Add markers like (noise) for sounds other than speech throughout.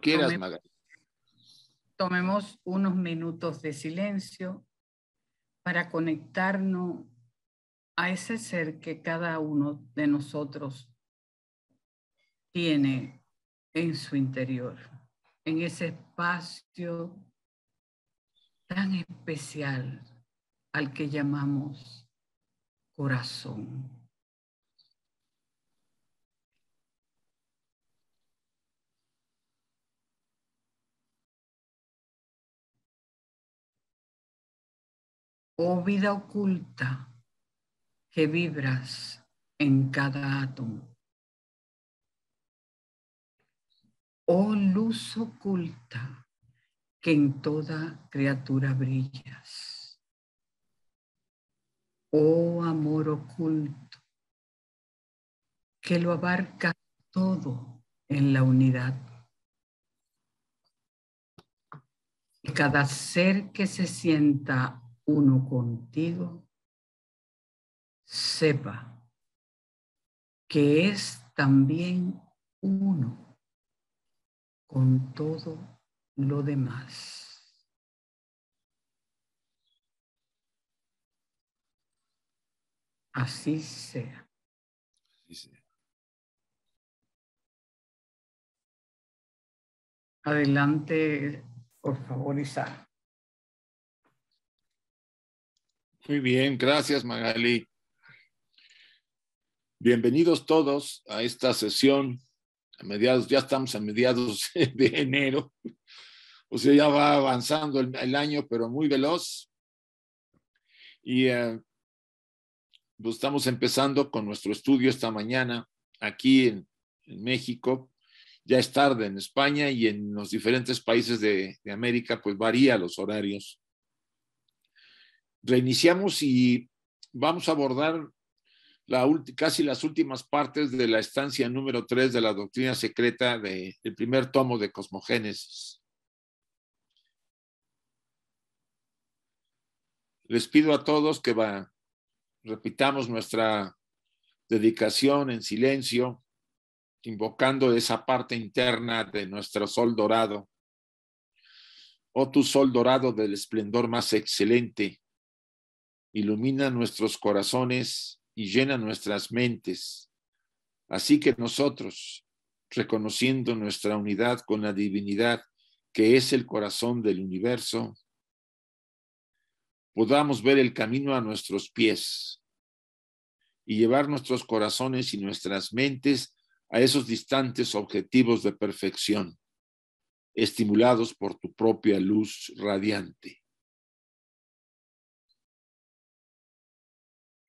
quieras, Tomemos unos minutos de silencio para conectarnos a ese ser que cada uno de nosotros tiene en su interior, en ese espacio tan especial al que llamamos corazón. oh vida oculta que vibras en cada átomo. Oh luz oculta que en toda criatura brillas. Oh amor oculto que lo abarca todo en la unidad. Cada ser que se sienta uno contigo, sepa que es también uno con todo lo demás. Así sea. Así sea. Adelante, por favor, Muy bien, gracias Magali. Bienvenidos todos a esta sesión. A mediados, ya estamos a mediados (laughs) de enero. O sea, ya va avanzando el, año, pero muy veloz. Y eh, pues, estamos empezando con nuestro estudio esta mañana aquí en, México. Ya es tarde en España y en los diferentes países de, de América, pues varía los horarios reiniciamos y vamos a abordar la casi las últimas partes de la estancia número 3 de la doctrina secreta del primer tomo de Cosmogénesis. Les pido a todos que repitamos nuestra dedicación en silencio, invocando esa parte interna de nuestro sol dorado. Oh tu sol dorado del esplendor más excelente, ilumina nuestros corazones y llena nuestras mentes. Así que nosotros, reconociendo nuestra unidad con la divinidad que es el corazón del universo, podamos ver el camino a nuestros pies y llevar nuestros corazones y nuestras mentes a esos distantes objetivos de perfección, estimulados por tu propia luz radiante.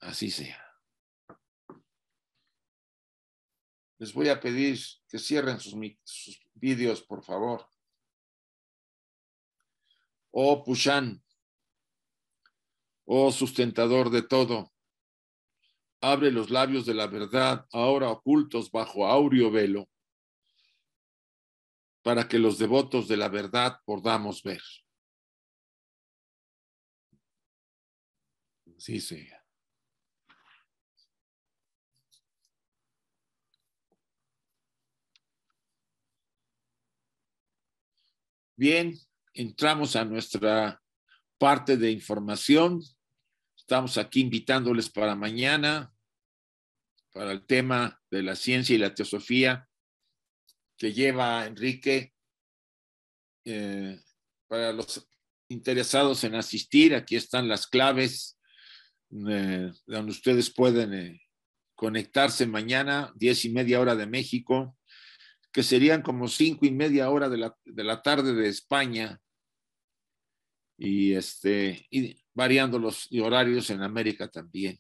Así sea. Les voy a pedir que cierren sus, sus vídeos, por favor. Oh Pushan, oh sustentador de todo, abre los labios de la verdad, ahora ocultos bajo aureo velo, para que los devotos de la verdad podamos ver. Así sea. Bien, entramos a nuestra parte de información. Estamos aquí invitándoles para mañana, para el tema de la ciencia y la teosofía que lleva Enrique. Eh, para los interesados en asistir, aquí están las claves eh, donde ustedes pueden eh, conectarse mañana, diez y media hora de México, que serían como cinco y media hora de la, tarde de España, y, este, variando los horarios en América también.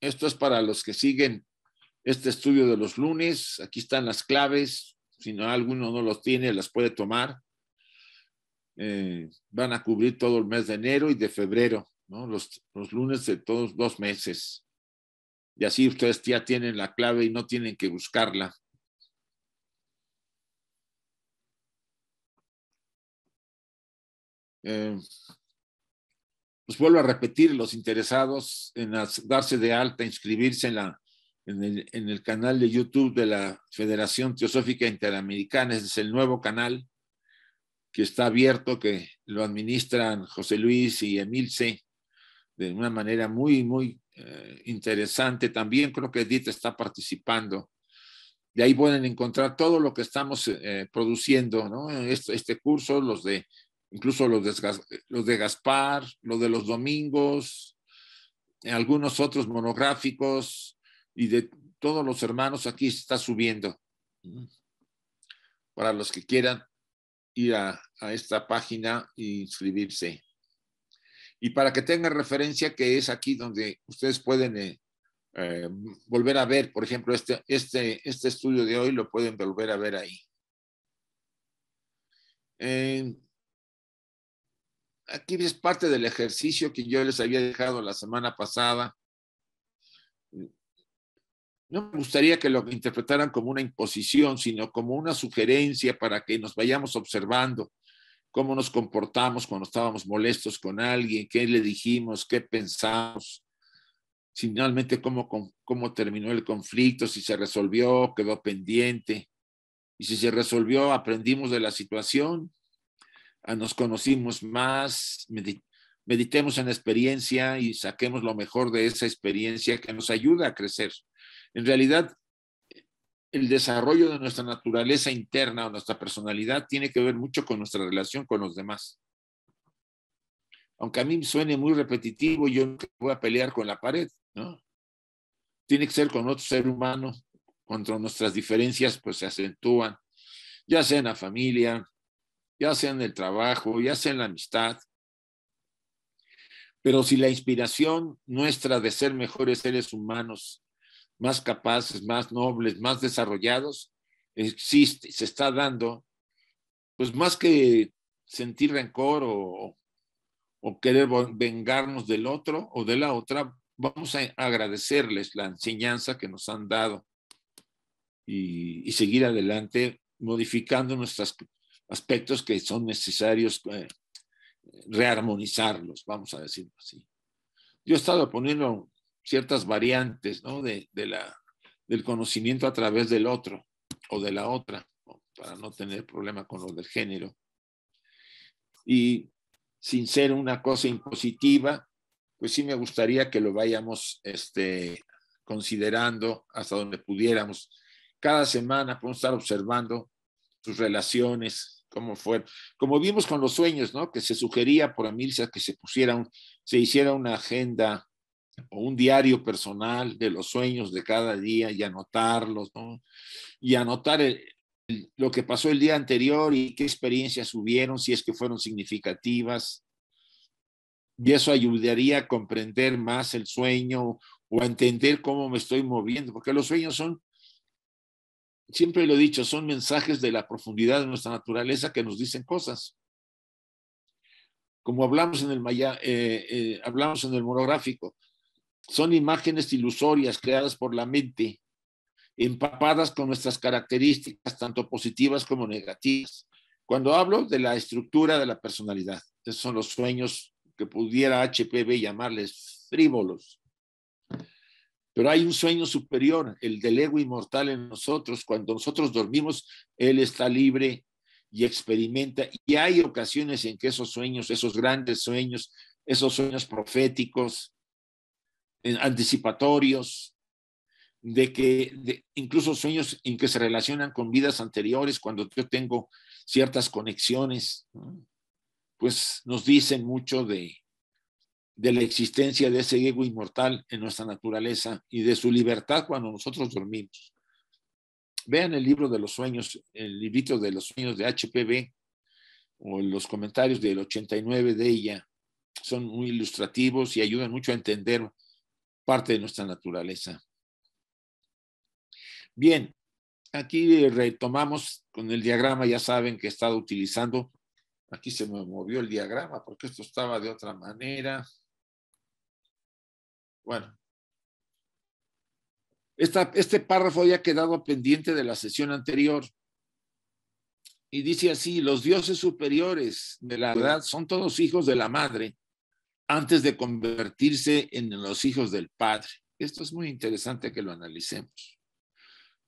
Esto es para los que siguen este estudio de los lunes. Aquí están las claves. Si alguno no los tiene, las puede tomar. Eh, van a cubrir todo el mes de enero y de febrero. Los, lunes de todos dos meses. Y así ustedes ya tienen la clave y no tienen que buscarla. Eh, pues vuelvo a repetir, los interesados en darse de alta, inscribirse en, la, en, el, canal de YouTube de la Federación Teosófica Interamericana, ese es el nuevo canal que está abierto, que lo administran José Luis y Emilce, de una manera muy, muy eh, interesante. También creo que Edith está participando. De ahí pueden encontrar todo lo que estamos eh, produciendo, ¿no? Este, este, curso, los de, incluso los de, los de Gaspar, los de los domingos, algunos otros monográficos y de todos los hermanos aquí está subiendo. Para los que quieran ir a, a esta página e inscribirse. Y para que tengan referencia, que es aquí donde ustedes pueden eh, eh, volver a ver, por ejemplo, este, este, este estudio de hoy lo pueden volver a ver ahí. Eh, aquí es parte del ejercicio que yo les había dejado la semana pasada. No me gustaría que lo interpretaran como una imposición, sino como una sugerencia para que nos vayamos observando cómo nos comportamos cuando estábamos molestos con alguien, qué le dijimos, qué pensamos, finalmente cómo, cómo terminó el conflicto, si se resolvió, quedó pendiente. Y si se resolvió, aprendimos de la situación, ah, nos conocimos más, meditemos en la experiencia y saquemos lo mejor de esa experiencia que nos ayuda a crecer. En realidad, el desarrollo de nuestra naturaleza interna o nuestra personalidad tiene que ver mucho con nuestra relación con los demás. Aunque a mí suene muy repetitivo, yo no voy a pelear con la pared, ¿no? Tiene que ser con otro ser humano, contra nuestras diferencias, pues se acentúan, ya sea en la familia, ya sea en el trabajo, ya sea en la amistad. Pero si la inspiración nuestra de ser mejores seres humanos más capaces, más nobles, más desarrollados, existe, se está dando, pues más que sentir rencor o, o querer vengarnos del otro o de la otra, vamos a agradecerles la enseñanza que nos han dado y, y seguir adelante modificando nuestros aspectos que son necesarios eh, rearmonizarlos, vamos a decirlo así. Yo he estado poniendo ciertas variantes ¿no? de, de la, del conocimiento a través del otro o de la otra, para no tener problema con lo del género. Y sin ser una cosa impositiva, pues sí me gustaría que lo vayamos este, considerando hasta donde pudiéramos. Cada semana podemos estar observando sus relaciones, cómo fue. Como vimos con los sueños, ¿no? Que se sugería por Amilcia que se pusieran, se hiciera una agenda o un diario personal de los sueños de cada día y anotarlos, ¿no? Y anotar lo que pasó el día anterior y qué experiencias hubieron, si es que fueron significativas. Y eso ayudaría a comprender más el sueño o a entender cómo me estoy moviendo, porque los sueños son, siempre lo he dicho, son mensajes de la profundidad de nuestra naturaleza que nos dicen cosas como hablamos en el, eh, eh, hablamos en el monográfico, son imágenes ilusorias creadas por la mente, empapadas con nuestras características, tanto positivas como negativas. Cuando hablo de la estructura de la personalidad, esos son los sueños que pudiera HPV llamarles frívolos. Pero hay un sueño superior, el del ego inmortal en nosotros. Cuando nosotros dormimos, Él está libre y experimenta. Y hay ocasiones en que esos sueños, esos grandes sueños, esos sueños proféticos, anticipatorios, de que incluso sueños en que se relacionan con vidas anteriores, cuando yo tengo ciertas conexiones, pues nos dicen mucho de, de la existencia de ese ego inmortal en nuestra naturaleza y de su libertad cuando nosotros dormimos. Vean el libro de los sueños, el librito de los sueños de HPB o los comentarios del 89 de ella. Son muy ilustrativos y ayudan mucho a entender parte de nuestra naturaleza. Bien, aquí eh, retomamos con el diagrama, ya saben que he estado utilizando. Aquí se me movió el diagrama porque esto estaba de otra manera. Bueno, esta, este párrafo había quedado pendiente de la sesión anterior. Y dice así, los dioses superiores de la verdad son todos hijos de la madre antes de convertirse en los hijos del Padre. Esto es muy interesante que lo analicemos.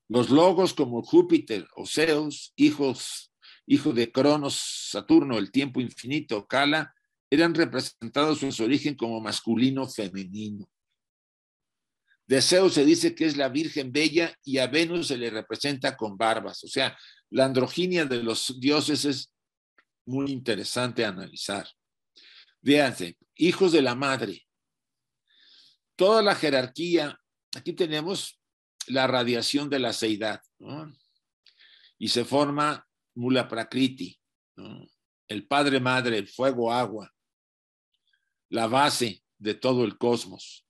Los logos como Júpiter o Zeus, hijos, hijo de Cronos, Saturno, el tiempo infinito, Cala, eran representados en su origen como masculino femenino. De Zeus se dice que es la Virgen Bella y a Venus se le representa con barbas. O sea, la androginia de los dioses es muy interesante analizar. Véanse, hijos de la madre. Toda la jerarquía, aquí tenemos la radiación de la seidad, ¿no? y se forma Mula Prakriti, el padre madre, el fuego agua, la base de todo el cosmos.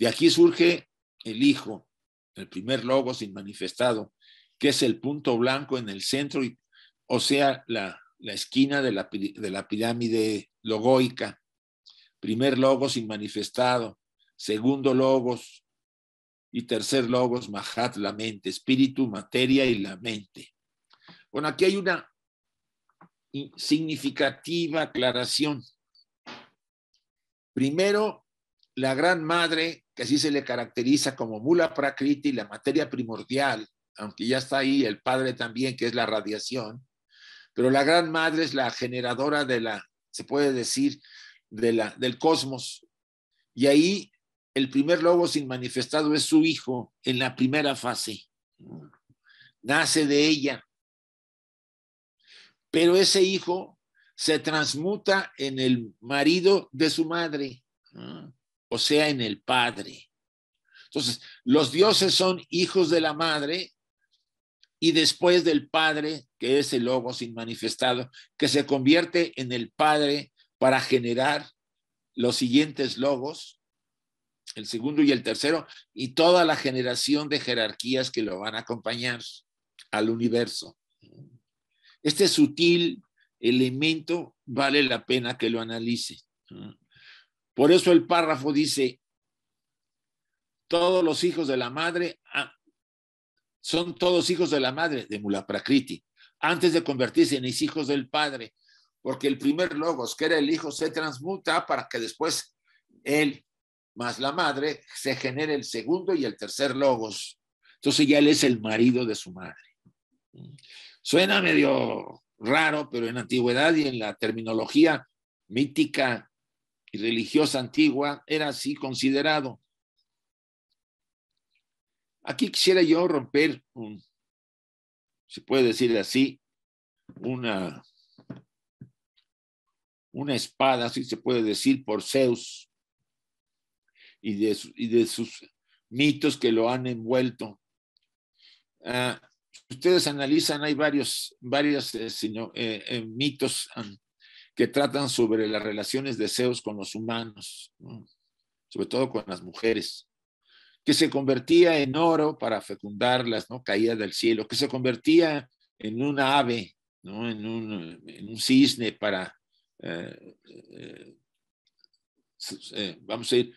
De aquí surge el hijo, el primer logo sin manifestado, que es el punto blanco en el centro, y, o sea, la, la esquina de la, pirámide logoica. Primer logos inmanifestado, segundo logos y tercer logos mahat, la mente, espíritu, materia y la mente. Bueno, aquí hay una significativa aclaración. Primero, la gran madre, que así se le caracteriza como Mula Prakriti, la materia primordial, aunque ya está ahí el padre también, que es la radiación, pero la gran madre es la generadora de la, se puede decir, de la, del cosmos. Y ahí el primer lobo sin manifestado es su hijo en la primera fase. Nace de ella. Pero ese hijo se transmuta en el marido de su madre, o sea, en el padre. Entonces, los dioses son hijos de la madre y después del Padre, que es el Logos manifestado, que se convierte en el Padre para generar los siguientes Logos, el segundo y el tercero, y toda la generación de jerarquías que lo van a acompañar al universo. Este sutil elemento vale la pena que lo analice. Por eso el párrafo dice, todos los hijos de la madre son todos hijos de la madre, de Mulaprakriti, antes de convertirse en hijos del padre, porque el primer logos, que era el hijo, se transmuta para que después él más la madre se genere el segundo y el tercer logos. Entonces ya él es el marido de su madre. Suena medio raro, pero en antigüedad y en la terminología mítica y religiosa antigua era así considerado. Aquí quisiera yo romper un, se puede decir así, una, una espada, si se puede decir, por Zeus y de, sus mitos que lo han envuelto. Ah, ustedes analizan, hay varios, varios eh, eh, eh, mitos ah, que tratan sobre las relaciones de Zeus con los humanos, sobre todo con las mujeres que se convertía en oro para fecundarlas, ¿no? Caídas del cielo, que se convertía en un ave, ¿no? En un, cisne para, eh, eh, eh, vamos a ir,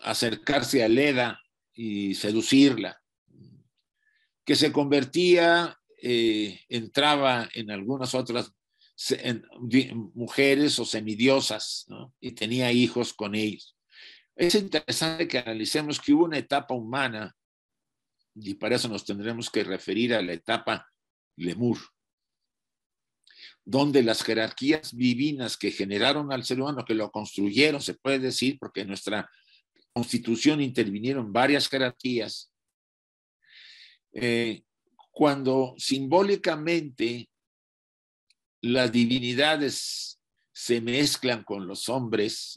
acercarse a Leda y seducirla, que se convertía, entraba en algunas otras mujeres o semidiosas, Y tenía hijos con ellos es interesante que analicemos que hubo una etapa humana, y para eso nos tendremos que referir a la etapa Lemur, donde las jerarquías divinas que generaron al ser humano, que lo construyeron, se puede decir, porque en nuestra constitución intervinieron varias jerarquías, eh, cuando simbólicamente las divinidades se mezclan con los hombres,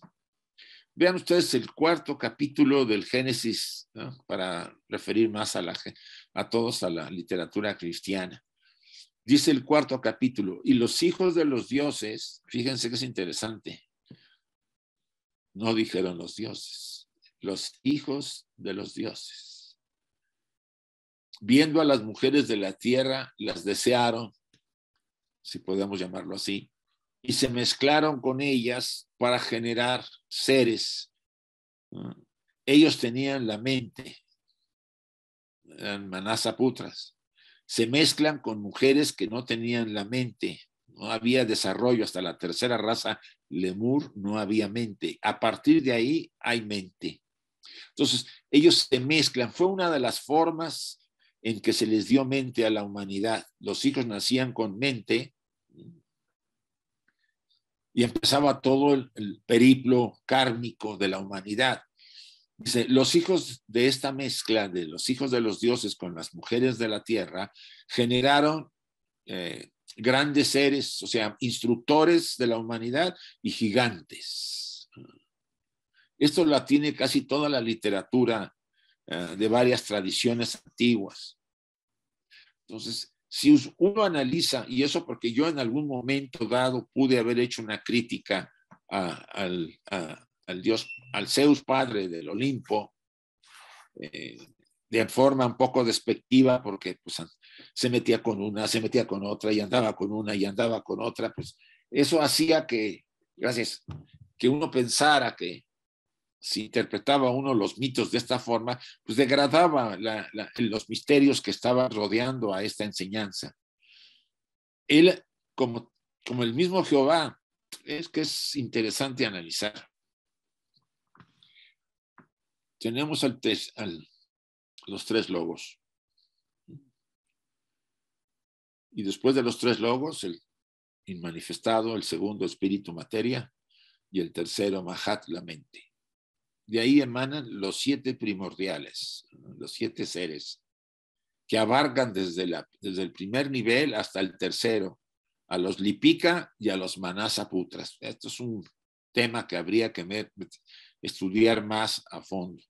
Vean ustedes el cuarto capítulo del Génesis, para referir más a, a todos a la literatura cristiana. Dice el cuarto capítulo, y los hijos de los dioses, fíjense que es interesante, no dijeron los dioses, los hijos de los dioses. Viendo a las mujeres de la tierra, las desearon, si podemos llamarlo así, y se mezclaron con ellas para generar seres. Mm. Ellos tenían la mente, eran manasaputras. Se mezclan con mujeres que no tenían la mente, no había desarrollo hasta la tercera raza lemur, no había mente. A partir de ahí hay mente. Entonces, ellos se mezclan. Fue una de las formas en que se les dio mente a la humanidad. Los hijos nacían con mente y empezaba todo el, periplo kármico de la humanidad. Dice, los hijos de esta mezcla de los hijos de los dioses con las mujeres de la tierra generaron eh, grandes seres, o sea, instructores de la humanidad y gigantes. Esto la tiene casi toda la literatura eh, de varias tradiciones antiguas. Entonces, si uno analiza, y eso porque yo en algún momento dado pude haber hecho una crítica al, dios, al Zeus padre del Olimpo, eh, de forma un poco despectiva, porque pues, se metía con una, se metía con otra, y andaba con una, y andaba con otra, pues eso hacía que, gracias, que uno pensara que, si interpretaba uno los mitos de esta forma, pues degradaba los misterios que estaban rodeando a esta enseñanza. Él, como, como el mismo Jehová, es que es interesante analizar. Tenemos al, los tres logos. Y después de los tres logos, el inmanifestado, el segundo espíritu materia y el tercero mahat la mente de ahí emanan los siete primordiales, los siete seres, que abarcan desde, el primer nivel hasta el tercero, a los Lipika y a los Manasaputras. Esto es un tema que habría que estudiar más a fondo.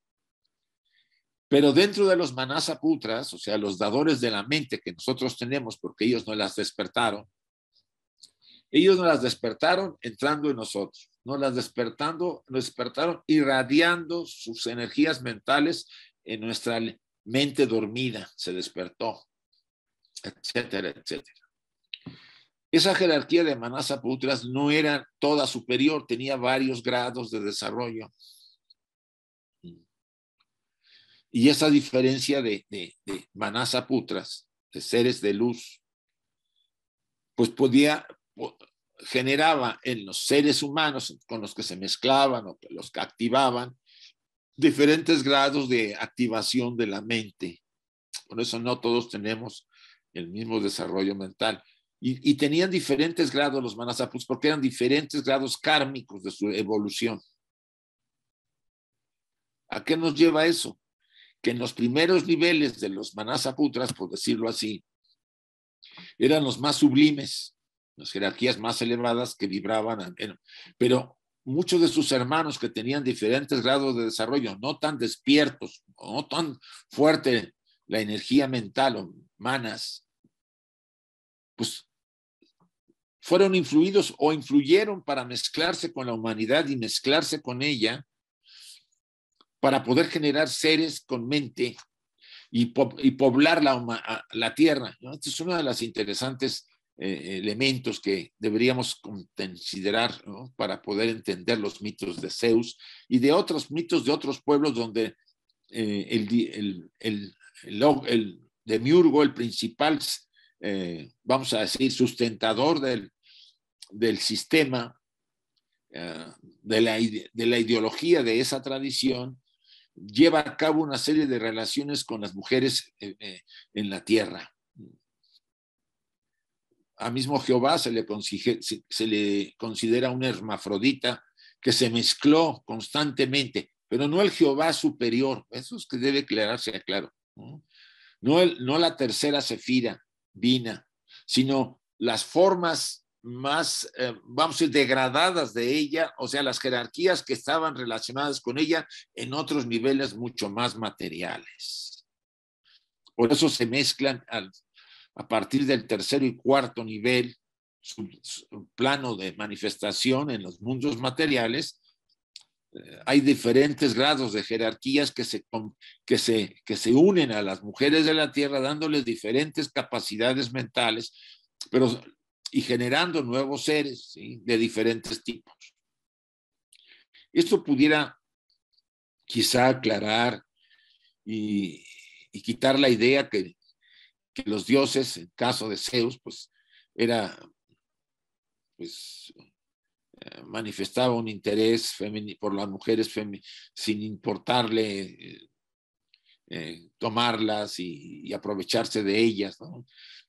Pero dentro de los Manasaputras, o sea, los dadores de la mente que nosotros tenemos porque ellos no las despertaron, ellos no las despertaron entrando en nosotros. ¿No? las despertando, lo despertaron irradiando sus energías mentales en nuestra mente dormida, se despertó, etcétera, etcétera. Esa jerarquía de Manasa Putras no era toda superior, tenía varios grados de desarrollo. Y esa diferencia de, de Manasa Putras, de seres de luz, pues podía, generaba en los seres humanos con los que se mezclaban o los que activaban diferentes grados de activación de la mente. Por eso no todos tenemos el mismo desarrollo mental. Y, tenían diferentes grados los Manasaputras, porque eran diferentes grados kármicos de su evolución. ¿A qué nos lleva eso? Que en los primeros niveles de los manasaputras, por decirlo así, eran los más sublimes, las jerarquías más elevadas que vibraban, pero muchos de sus hermanos que tenían diferentes grados de desarrollo, no tan despiertos, no tan fuerte la energía mental o manas, pues fueron influidos o influyeron para mezclarse con la humanidad y mezclarse con ella para poder generar seres con mente y, poblar la, tierra. Esta es una de las interesantes eh, elementos que deberíamos considerar para poder entender los mitos de Zeus y de otros mitos de otros pueblos donde eh, el, el, el, el, demiurgo, el principal, eh, vamos a decir, sustentador del, sistema, de, la, de la ideología de esa tradición, lleva a cabo una serie de relaciones con las mujeres en la tierra a mismo Jehová se le, considera un hermafrodita que se mezcló constantemente, pero no el Jehová superior, eso es que debe aclararse claro, ¿no? el, no, la tercera cefira, Vina, sino las formas más, eh, vamos a decir, degradadas de ella, o sea, las jerarquías que estaban relacionadas con ella en otros niveles mucho más materiales. Por eso se mezclan al, a partir del tercer y cuarto nivel, su, plano de manifestación en los mundos materiales, eh, hay diferentes grados de jerarquías que se, que, se, que se unen a las mujeres de la Tierra dándoles diferentes capacidades mentales pero, y generando nuevos seres de diferentes tipos. Esto pudiera quizá aclarar y quitar la idea que que los dioses, en caso de Zeus, pues era, pues eh, manifestaba un interés por las mujeres sin importarle eh, tomarlas y, aprovecharse de ellas. ¿no?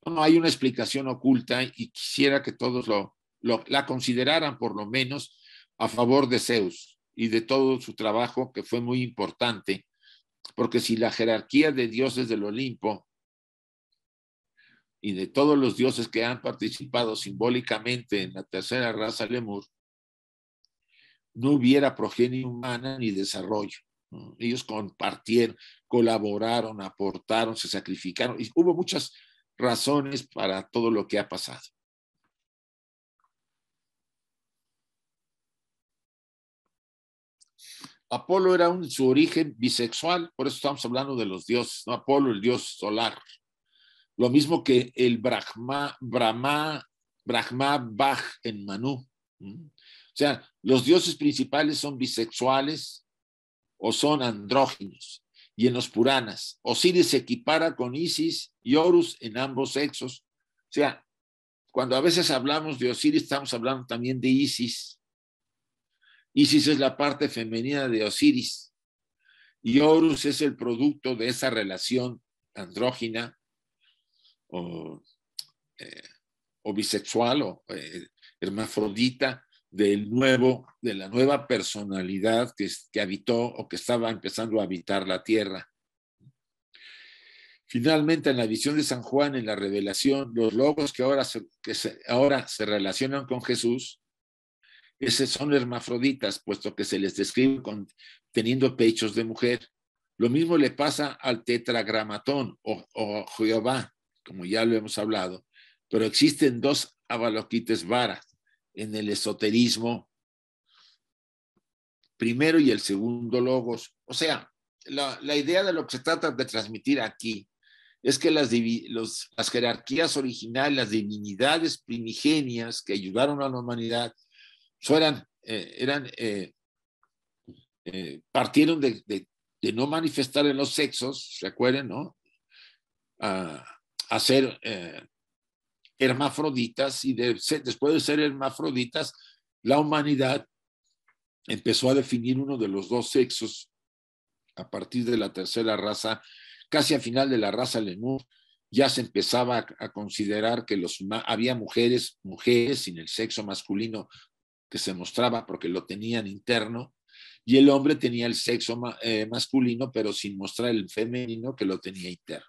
¿no? hay una explicación oculta y quisiera que todos la consideraran por lo menos a favor de Zeus y de todo su trabajo que fue muy importante, porque si la jerarquía de dioses del Olimpo y de todos los dioses que han participado simbólicamente en la tercera raza lemur, no hubiera progenie humana ni desarrollo. Ellos compartieron, colaboraron, aportaron, se sacrificaron y hubo muchas razones para todo lo que ha pasado. Apolo era su origen bisexual, por eso estamos hablando de los dioses, ¿no? Apolo, el dios solar, lo mismo que el Brahma, Brahma, Brahma Baj en Manu. O sea, los dioses principales son bisexuales o son andróginos. Y en los Puranas, Osiris se equipara con Isis y Horus en ambos sexos. O sea, cuando a veces hablamos de Osiris, estamos hablando también de Isis. Isis es la parte femenina de Osiris y Horus es el producto de esa relación andrógina eh, o, bisexual o eh, hermafrodita del nuevo, de la nueva personalidad que, habitó o que estaba empezando a habitar la tierra. Finalmente, en la visión de San Juan, en la revelación, los lobos que ahora se, que ahora se relacionan con Jesús esos son hermafroditas, puesto que se les describe con, teniendo pechos de mujer. Lo mismo le pasa al tetragramatón o Jehová, como ya lo hemos hablado, pero existen dos avaloquites varas en el esoterismo primero y el segundo logos. O sea, la, idea de lo que se trata de transmitir aquí es que las, las jerarquías originales, las divinidades primigenias que ayudaron a la humanidad, fueran, eh, eran, eh, eh, partieron de, no manifestar en los sexos, ¿se acuerdan, no? Ah, a ser eh, hermafroditas y después de ser hermafroditas, la humanidad empezó a definir uno de los dos sexos a partir de la tercera raza, casi al final de la raza Lemur, ya se empezaba a, considerar que los, había mujeres, mujeres sin el sexo masculino que se mostraba porque lo tenían interno, y el hombre tenía el sexo eh, masculino, pero sin mostrar el femenino que lo tenía interno.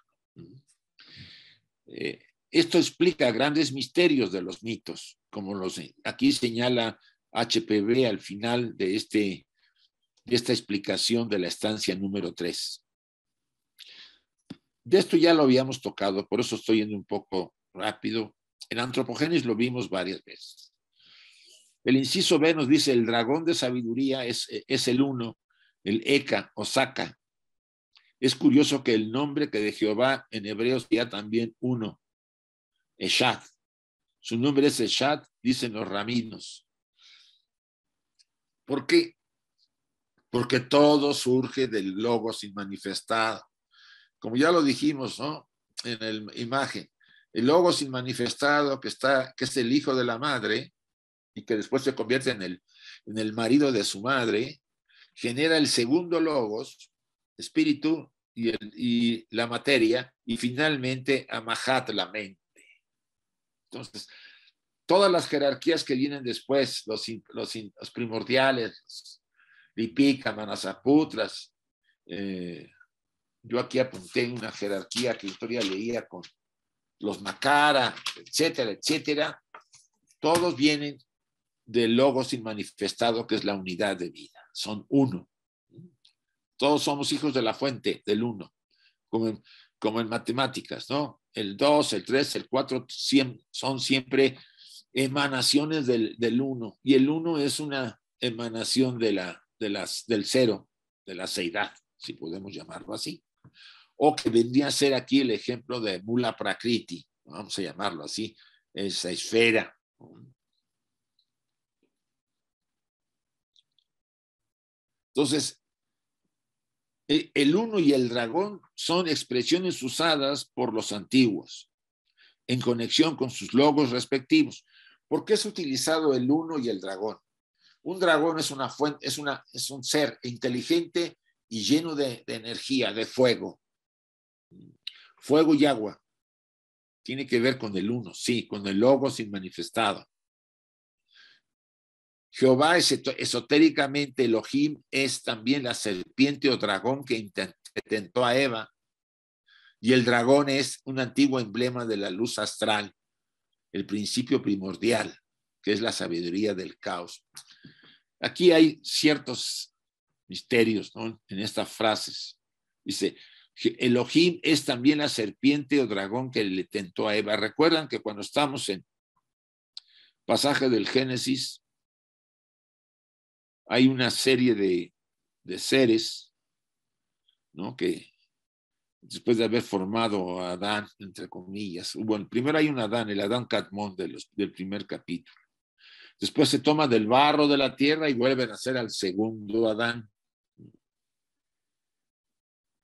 Eh, esto explica grandes misterios de los mitos, como los aquí señala HPB al final de, este, esta explicación de la estancia número 3. De esto ya lo habíamos tocado, por eso estoy yendo un poco rápido. En Antropogenes lo vimos varias veces. El inciso B nos dice, el dragón de sabiduría es, es el uno, el Eka o es curioso que el nombre que de Jehová en hebreo sea también uno, Eshat. Su nombre es Eshad, dicen los raminos. ¿Por qué? Porque todo surge del logos inmanifestado. Como ya lo dijimos, ¿no? En la imagen. El logos inmanifestado que está, que es el hijo de la madre y que después se convierte en el, en el marido de su madre, genera el segundo logos, espíritu, y, y la materia, y finalmente a Mahat, la mente. Entonces, todas las jerarquías que vienen después, los, los, primordiales, Lipika, Manasaputras, eh, yo aquí apunté una jerarquía que historia leía con los Macara, etcétera, etcétera, todos vienen del logos inmanifestado que es la unidad de vida, son uno. Todos somos hijos de la fuente, del uno, como en, matemáticas, ¿no? El 2, el 3, el 4 son siempre emanaciones del, del uno, y el uno es una emanación de la, de las, del cero, de la seidad, si podemos llamarlo así, o que vendría a ser aquí el ejemplo de Mula Prakriti, vamos a llamarlo así, esa esfera. Entonces, e, el uno y el dragón son expresiones usadas por los antiguos en conexión con sus logos respectivos. ¿Por qué es utilizado el uno y el dragón? Un dragón es una fuente, es, un ser inteligente y lleno de, energía, de fuego. Fuego y agua. Tiene que ver con el uno, sí, con el logo sin manifestado. Jehová esotéricamente Elohim, es también la serpiente o dragón que intentó a Eva. Y el dragón es un antiguo emblema de la luz astral, el principio primordial, que es la sabiduría del caos. Aquí hay ciertos misterios en estas frases. Dice, Elohim es también la serpiente o dragón que le tentó a Eva. Recuerdan que cuando estamos en pasaje del Génesis, hay una serie de, de seres, ¿no? Que después de haber formado a Adán, entre comillas, bueno, primero hay un Adán, el Adán Catmón de del primer capítulo. Después se toma del barro de la tierra y vuelven a ser al segundo Adán.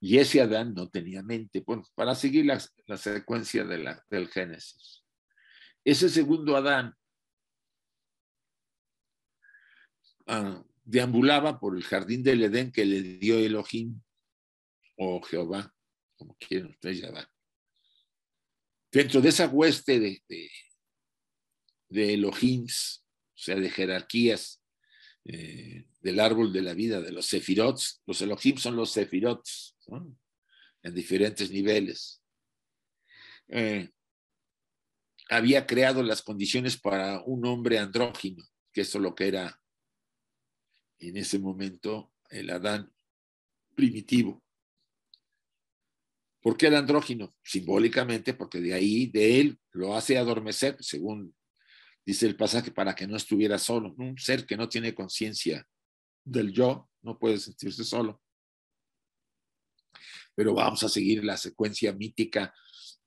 Y ese Adán no tenía mente. Bueno, para seguir la, secuencia de la, del Génesis. Ese segundo Adán, ah, deambulaba por el jardín del Edén que le dio Elohim o oh, Jehová, como quieran ustedes llamar. Dentro de esa hueste de, de, Elohims, o sea, de jerarquías eh, del árbol de la vida, de los sefirots, los Elohim son los sefirots, en diferentes niveles. Eh, había creado las condiciones para un hombre andrógino, que eso es lo que era en ese momento el Adán primitivo. ¿Por qué el andrógino? Simbólicamente, porque de ahí, de él, lo hace adormecer, según dice el pasaje, para que no estuviera solo. Un ser que no tiene conciencia del yo no puede sentirse solo. Pero vamos a seguir la secuencia mítica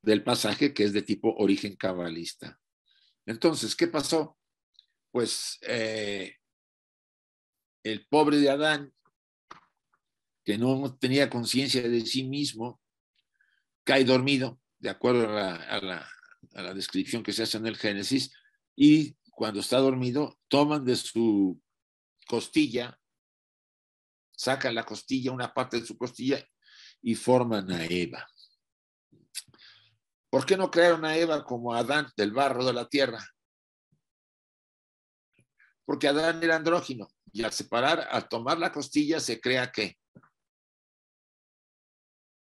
del pasaje, que es de tipo origen cabalista. Entonces, ¿qué pasó? Pues eh, el pobre de Adán, que no tenía conciencia de sí mismo, cae dormido, de acuerdo a la, descripción que se hace en el Génesis, y cuando está dormido, toman de su costilla, sacan la costilla, una parte de su costilla, y forman a Eva. ¿Por qué no crearon a Eva como Adán del barro de la tierra? Porque Adán era andrógino. Y al separar, al tomar la costilla, se crea que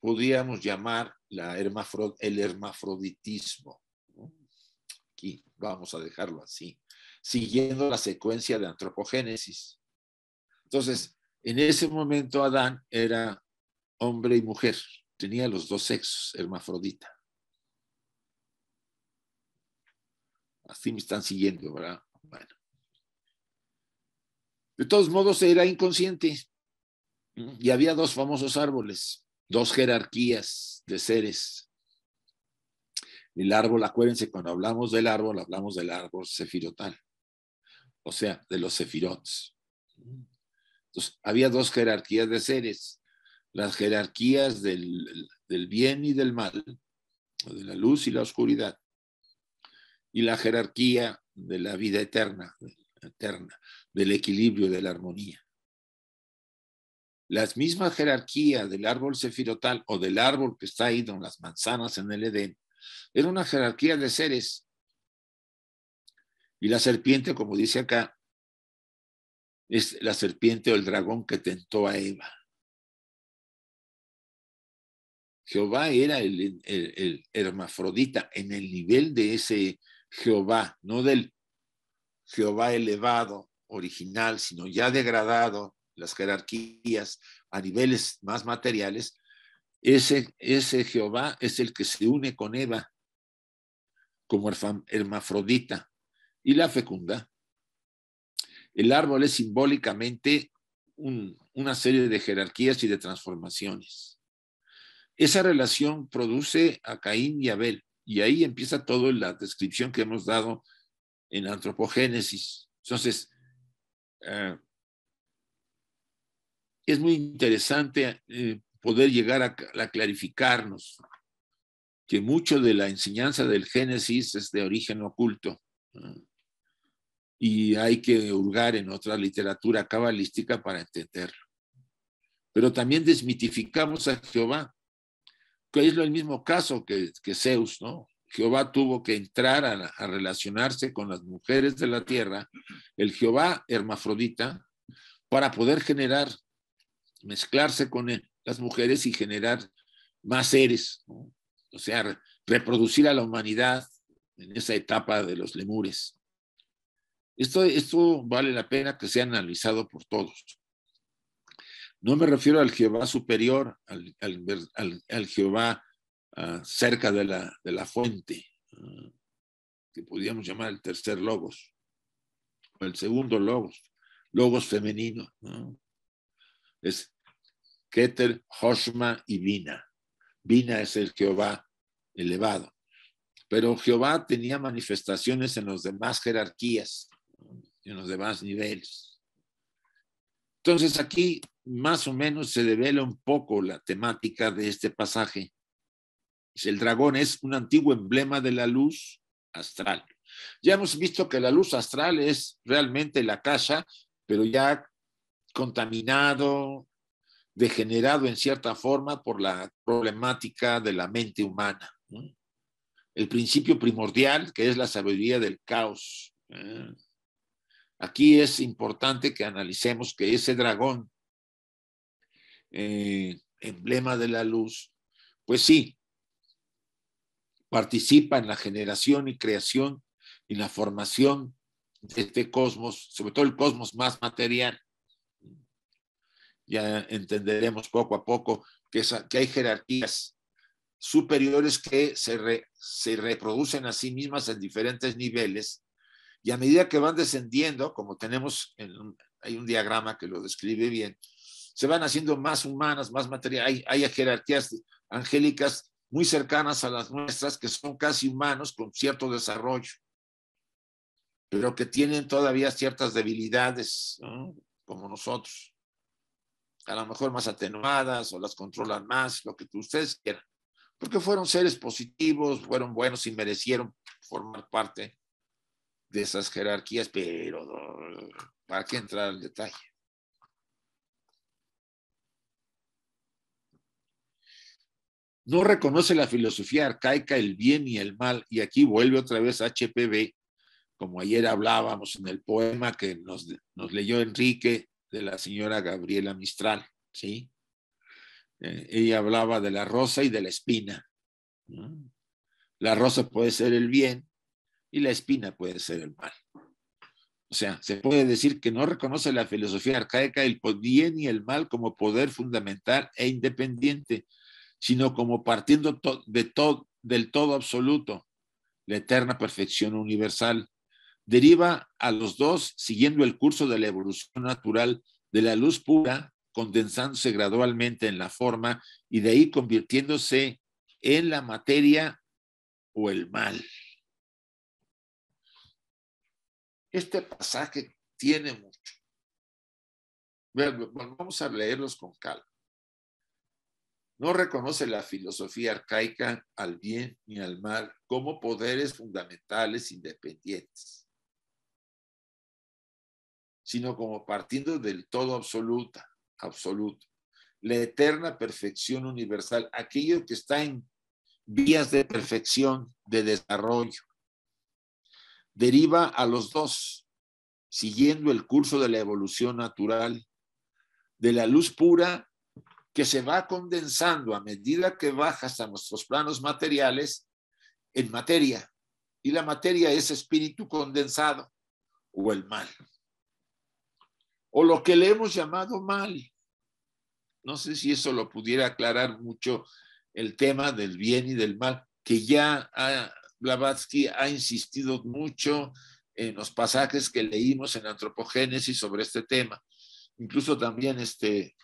podríamos llamar el hermafroditismo. Aquí vamos a dejarlo así, siguiendo la secuencia de antropogénesis. Entonces, en ese momento Adán era hombre y mujer, tenía los dos sexos, hermafrodita. Así me están siguiendo, ¿verdad? De todos modos, era inconsciente. Y había dos famosos árboles, dos jerarquías de seres. El árbol, acuérdense, cuando hablamos del árbol, hablamos del árbol sefirotal, o sea, de los sefirots. Entonces, había dos jerarquías de seres, las jerarquías del, bien y del mal, de la luz y la oscuridad, y la jerarquía de la vida eterna, eterna, del equilibrio, de la armonía. Las mismas jerarquías del árbol cefirotal o del árbol que está ahí en las manzanas en el Edén, era una jerarquía de seres. Y la serpiente, como dice acá, es la serpiente o el dragón que tentó a Eva. Jehová era el hermafrodita en el nivel de ese Jehová, no del Jehová elevado, original, sino ya degradado, las jerarquías a niveles más materiales, ese, ese Jehová es el que se une con Eva como hermafrodita y la fecunda. El árbol es simbólicamente una serie de jerarquías y de transformaciones. Esa relación produce a Caín y Abel, y ahí empieza toda la descripción que hemos dado en antropogénesis. Entonces, eh, es muy interesante eh, poder llegar a, clarificarnos que mucho de la enseñanza del Génesis es de origen oculto y hay que hurgar en otra literatura cabalística para entenderlo. Pero también desmitificamos a Jehová, que es el mismo caso que Zeus, ¿no? Jehová tuvo que entrar a, relacionarse con las mujeres de la tierra, el Jehová hermafrodita, para poder generar, mezclarse con las mujeres y generar más seres, o sea, reproducir a la humanidad en esa etapa de los lemures. Esto, esto vale la pena que sea analizado por todos. No me refiero al Jehová superior, al Jehová Ah, cerca de la, de la fuente, ah, que podríamos llamar el tercer logos, o el segundo logos, logos femenino. Es Keter, Hoshma y Vina. Vina es el Jehová elevado. Pero Jehová tenía manifestaciones en las demás jerarquías, en los demás niveles. Entonces aquí más o menos se devela un poco la temática de este pasaje el dragón es un antiguo emblema de la luz astral. Ya hemos visto que la luz astral es realmente la casa, pero ya contaminado, degenerado en cierta forma por la problemática de la mente humana. El principio primordial, que es la sabiduría del caos. ¿eh? Aquí es importante que analicemos que ese dragón, eh, emblema de la luz, pues sí, participa en la generación y creación y la formación de este cosmos, sobre todo el cosmos más material. Ya entenderemos poco a poco que, hay jerarquías superiores que se, reproducen a sí mismas en diferentes niveles y a medida que van descendiendo, como tenemos, en, hay un diagrama que lo describe bien, se van haciendo más humanas, más materiales, hay jerarquías angélicas muy cercanas a las nuestras, que son casi humanos con cierto desarrollo, pero que tienen todavía ciertas debilidades, como nosotros, a lo mejor más atenuadas o las controlan más, lo que ustedes quieran, porque fueron seres positivos, fueron buenos y merecieron formar parte de esas jerarquías, pero ¿para qué entrar al detalle? no reconoce la filosofía arcaica el bien y el mal, y aquí vuelve otra vez HPV, como ayer hablábamos en el poema que nos, nos leyó Enrique de la señora Gabriela Mistral, ¿sí? Eh, ella hablaba de la rosa y de la espina. La rosa puede ser el bien y la espina puede ser el mal. O sea, se puede decir que no reconoce la filosofía arcaica el bien y el mal como poder fundamental e independiente, sino como partiendo de del todo absoluto, la eterna perfección universal. Deriva a los dos siguiendo el curso de la evolución natural de la luz pura, condensándose gradualmente en la forma y de ahí convirtiéndose en la materia o el mal. Este pasaje tiene mucho. Vamos a leerlos con calma. No reconoce la filosofía arcaica al bien ni al mal como poderes fundamentales independientes, sino como partiendo del todo absoluta, absoluto, la eterna perfección universal, aquello que está en vías de perfección, de desarrollo. Deriva a los dos, siguiendo el curso de la evolución natural, de la luz pura que se va condensando a medida que baja hasta nuestros planos materiales en materia. Y la materia es espíritu condensado o el mal. O lo que le hemos llamado mal. No sé si eso lo pudiera aclarar mucho el tema del bien y del mal, que ya ah, Blavatsky ha insistido mucho en los pasajes que leímos en Antropogénesis sobre este tema. Incluso también este,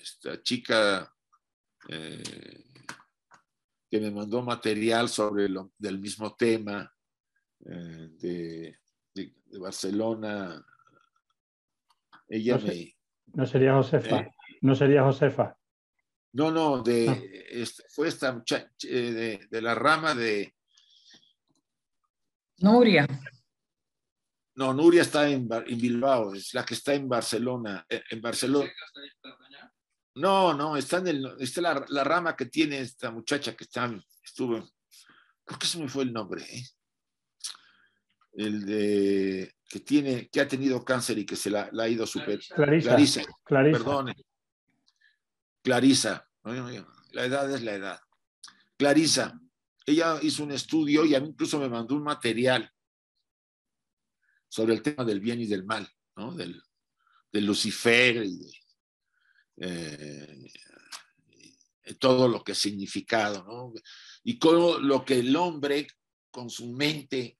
esta chica eh, que me mandó material sobre lo, del mismo tema eh, de, Barcelona. Ella no, no sería Josefa. Eh, no sería Josefa. No, no, de, ah. este, fue esta muchacha de, la rama de. Nuria. No, Nuria está en, en Bilbao, es la que está en Barcelona. En Barcelona. No, no, está, en el, la, rama que tiene esta muchacha que está, estuvo, creo que se me fue el nombre, ¿eh? el de que tiene, que ha tenido cáncer y que se la, ha ido super. Clarisa. Clarisa. Clarisa. Perdone. Clarisa. La edad es la edad. Clarisa. Ella hizo un estudio y a mí incluso me mandó un material sobre el tema del bien y del mal, ¿no? Del, del Lucifer y de, eh, eh, todo lo que es significado, ¿no? Y todo lo que el hombre con su mente,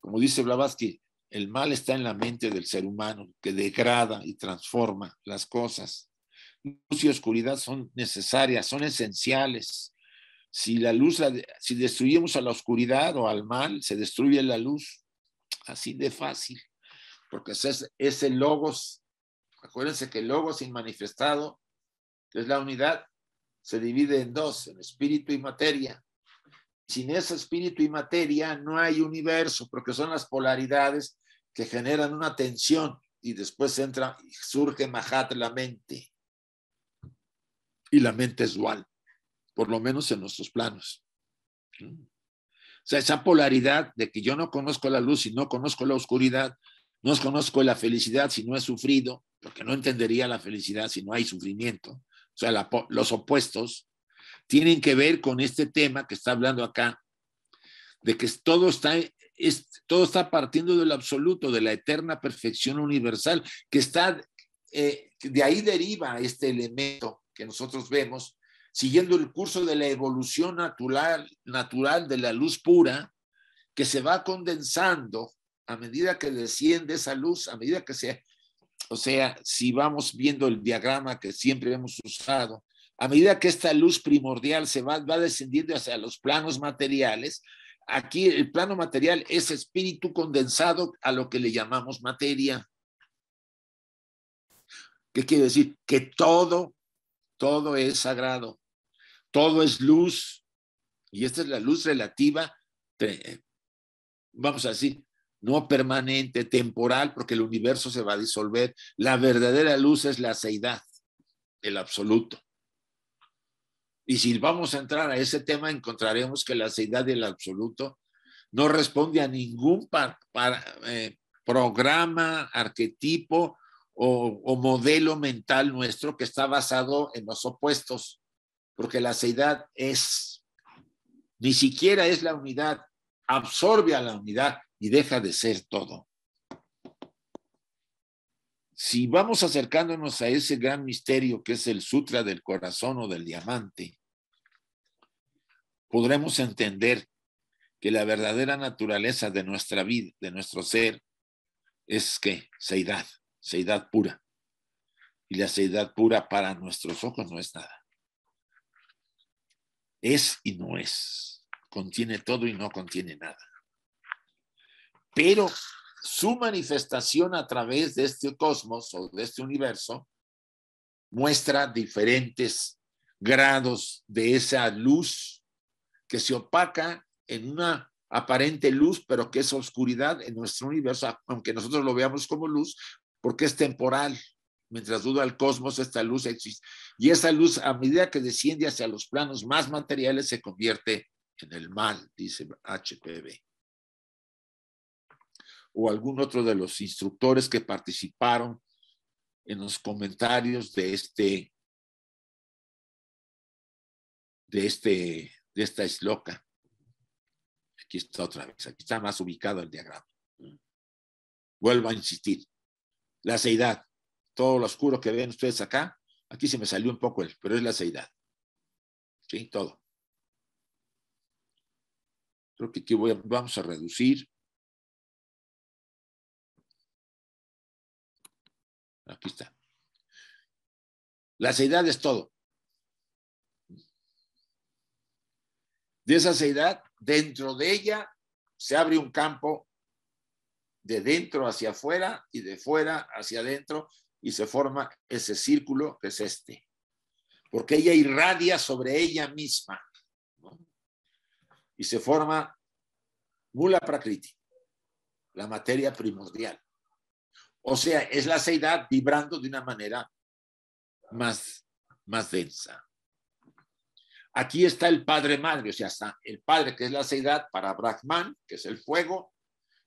como dice Blavatsky, el mal está en la mente del ser humano, que degrada y transforma las cosas. Luz y oscuridad son necesarias, son esenciales. Si la luz, si destruimos a la oscuridad o al mal, se destruye la luz. Así de fácil, porque ese es, ese logos Acuérdense que el logos inmanifestado, que es la unidad, se divide en dos, en espíritu y materia. Sin ese espíritu y materia no hay universo, porque son las polaridades que generan una tensión y después entra y surge Mahat la mente. Y la mente es dual, por lo menos en nuestros planos. ¿Mm? O sea, esa polaridad de que yo no conozco la luz y no conozco la oscuridad, no conozco la felicidad si no he sufrido, porque no entendería la felicidad si no hay sufrimiento. O sea, los opuestos tienen que ver con este tema que está hablando acá, de que todo está, todo está partiendo del absoluto, de la eterna perfección universal, que está, eh, de ahí deriva este elemento que nosotros vemos, siguiendo el curso de la evolución natural, natural de la luz pura, que se va condensando a medida que desciende esa luz, a medida que sea, o sea, si vamos viendo el diagrama que siempre hemos usado, a medida que esta luz primordial se va, va descendiendo hacia los planos materiales, aquí el plano material es espíritu condensado a lo que le llamamos materia. ¿Qué quiere decir? Que todo, todo es sagrado, todo es luz, y esta es la luz relativa, vamos a decir, no permanente, temporal, porque el universo se va a disolver. La verdadera luz es la seidad, el absoluto. Y si vamos a entrar a ese tema, encontraremos que la seidad del absoluto no responde a ningún eh, programa, arquetipo o, o, modelo mental nuestro que está basado en los opuestos, porque la seidad es, ni siquiera es la unidad, absorbe a la unidad, y deja de ser todo. Si vamos acercándonos a ese gran misterio que es el sutra del corazón o del diamante, podremos entender que la verdadera naturaleza de nuestra vida, de nuestro ser, es que seidad, seidad pura. Y la seidad pura para nuestros ojos no es nada. Es y no es. Contiene todo y no contiene nada pero su manifestación a través de este cosmos o de este universo muestra diferentes grados de esa luz que se opaca en una aparente luz, pero que es oscuridad en nuestro universo, aunque nosotros lo veamos como luz, porque es temporal. Mientras duda el cosmos, esta luz existe. Y esa luz, a medida que desciende hacia los planos más materiales, se convierte en el mal, dice HPV o algún otro de los instructores que participaron en los comentarios de este de este de esta esloca. Aquí está otra vez, aquí está más ubicado el diagrama. Vuelvo a insistir. La ceidad todo lo oscuro que ven ustedes acá, aquí se me salió un poco el, pero es la seidad. Sí, todo. Creo que aquí vamos a reducir Aquí está. La seidad es todo. De esa seidad, dentro de ella se abre un campo de dentro hacia afuera y de fuera hacia adentro y se forma ese círculo que es este. Porque ella irradia sobre ella misma y se forma Mula Prakriti, la materia primordial. O sea, es la seidad vibrando de una manera más, más densa. Aquí está el padre madre, o sea, está el padre que es la seidad para Brahman, que es el fuego,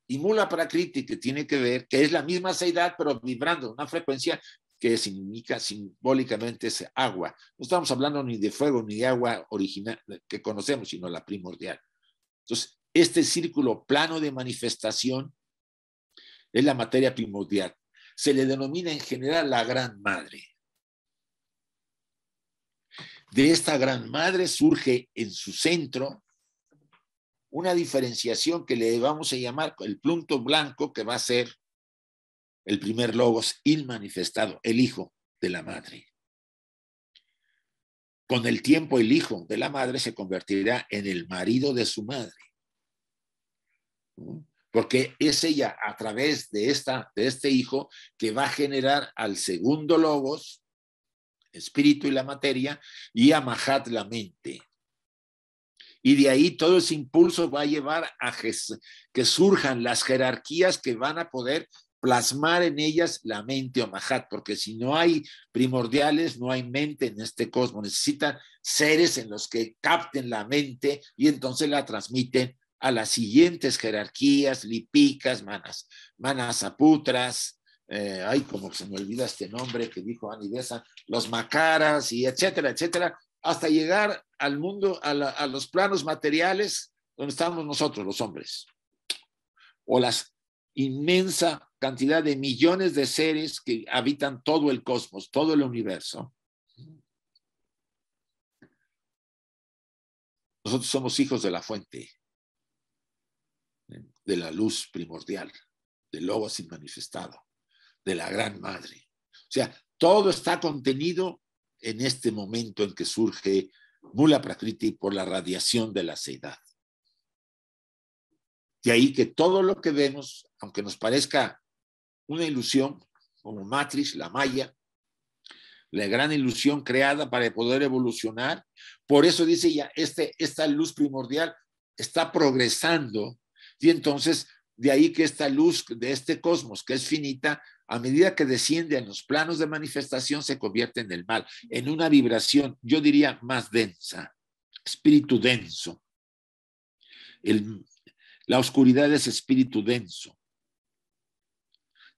y Mula para Prakriti, que tiene que ver, que es la misma seidad, pero vibrando una frecuencia que significa simbólicamente es agua. No estamos hablando ni de fuego ni de agua original que conocemos, sino la primordial. Entonces, este círculo plano de manifestación es la materia primordial. Se le denomina en general la Gran Madre. De esta Gran Madre surge en su centro una diferenciación que le vamos a llamar el punto blanco, que va a ser el primer logos, il manifestado, el hijo de la madre. Con el tiempo, el hijo de la madre se convertirá en el marido de su madre porque es ella a través de, esta, de este hijo que va a generar al segundo logos, espíritu y la materia, y a Mahat la mente. Y de ahí todo ese impulso va a llevar a que surjan las jerarquías que van a poder plasmar en ellas la mente o Mahat, porque si no hay primordiales, no hay mente en este cosmos. Necesitan seres en los que capten la mente y entonces la transmiten a las siguientes jerarquías, lipicas, manas, manasaputras, eh, ay, como se me olvida este nombre que dijo Anidesa, los macaras y etcétera, etcétera, hasta llegar al mundo, a, a los planos materiales donde estamos nosotros, los hombres, o las inmensa cantidad de millones de seres que habitan todo el cosmos, todo el universo. Nosotros somos hijos de la fuente de la luz primordial, del sin manifestado de la gran madre. O sea, todo está contenido en este momento en que surge Mula Prakriti por la radiación de la seidad. De ahí que todo lo que vemos, aunque nos parezca una ilusión, como Matrix, la Maya, la gran ilusión creada para poder evolucionar, por eso dice ya, este, esta luz primordial está progresando y entonces, de ahí que esta luz de este cosmos, que es finita, a medida que desciende en los planos de manifestación, se convierte en el mal, en una vibración, yo diría, más densa, espíritu denso. la oscuridad es espíritu denso.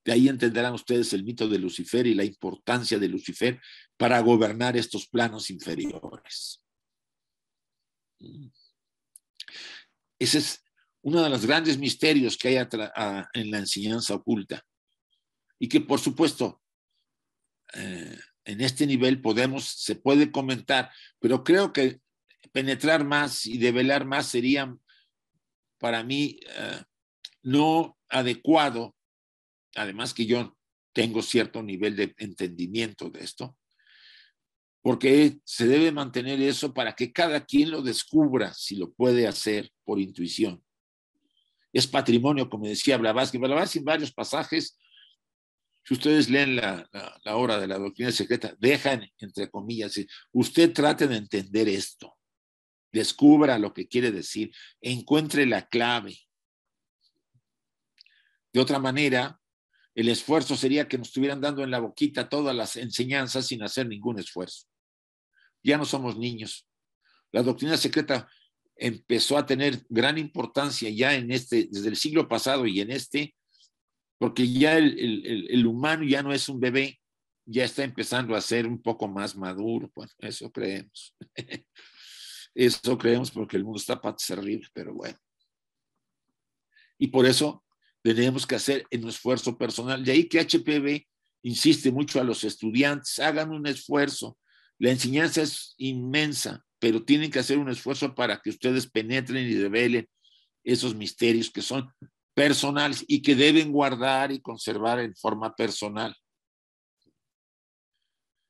De ahí entenderán ustedes el mito de Lucifer y la importancia de Lucifer para gobernar estos planos inferiores. Ese es uno de los grandes misterios que hay en la enseñanza oculta. Y que, por supuesto, eh, en este nivel podemos, se puede comentar, pero creo que penetrar más y develar más sería para mí eh, no adecuado, además que yo tengo cierto nivel de entendimiento de esto, porque se debe mantener eso para que cada quien lo descubra si lo puede hacer por intuición es patrimonio, como decía Blavatsky. Blavatsky en varios pasajes, si ustedes leen la, obra de la doctrina secreta, dejan, entre comillas, usted trate de entender esto, descubra lo que quiere decir, encuentre la clave. De otra manera, el esfuerzo sería que nos estuvieran dando en la boquita todas las enseñanzas sin hacer ningún esfuerzo. Ya no somos niños. La doctrina secreta empezó a tener gran importancia ya en este, desde el siglo pasado y en este, porque ya el, humano ya no es un bebé, ya está empezando a ser un poco más maduro. Bueno, pues, eso creemos. (laughs) Eso creemos porque el mundo está para servir pero bueno. Y por eso tenemos que hacer un esfuerzo personal. De ahí que HPV insiste mucho a los estudiantes, hagan un esfuerzo. La enseñanza es inmensa pero tienen que hacer un esfuerzo para que ustedes penetren y revelen esos misterios que son personales y que deben guardar y conservar en forma personal.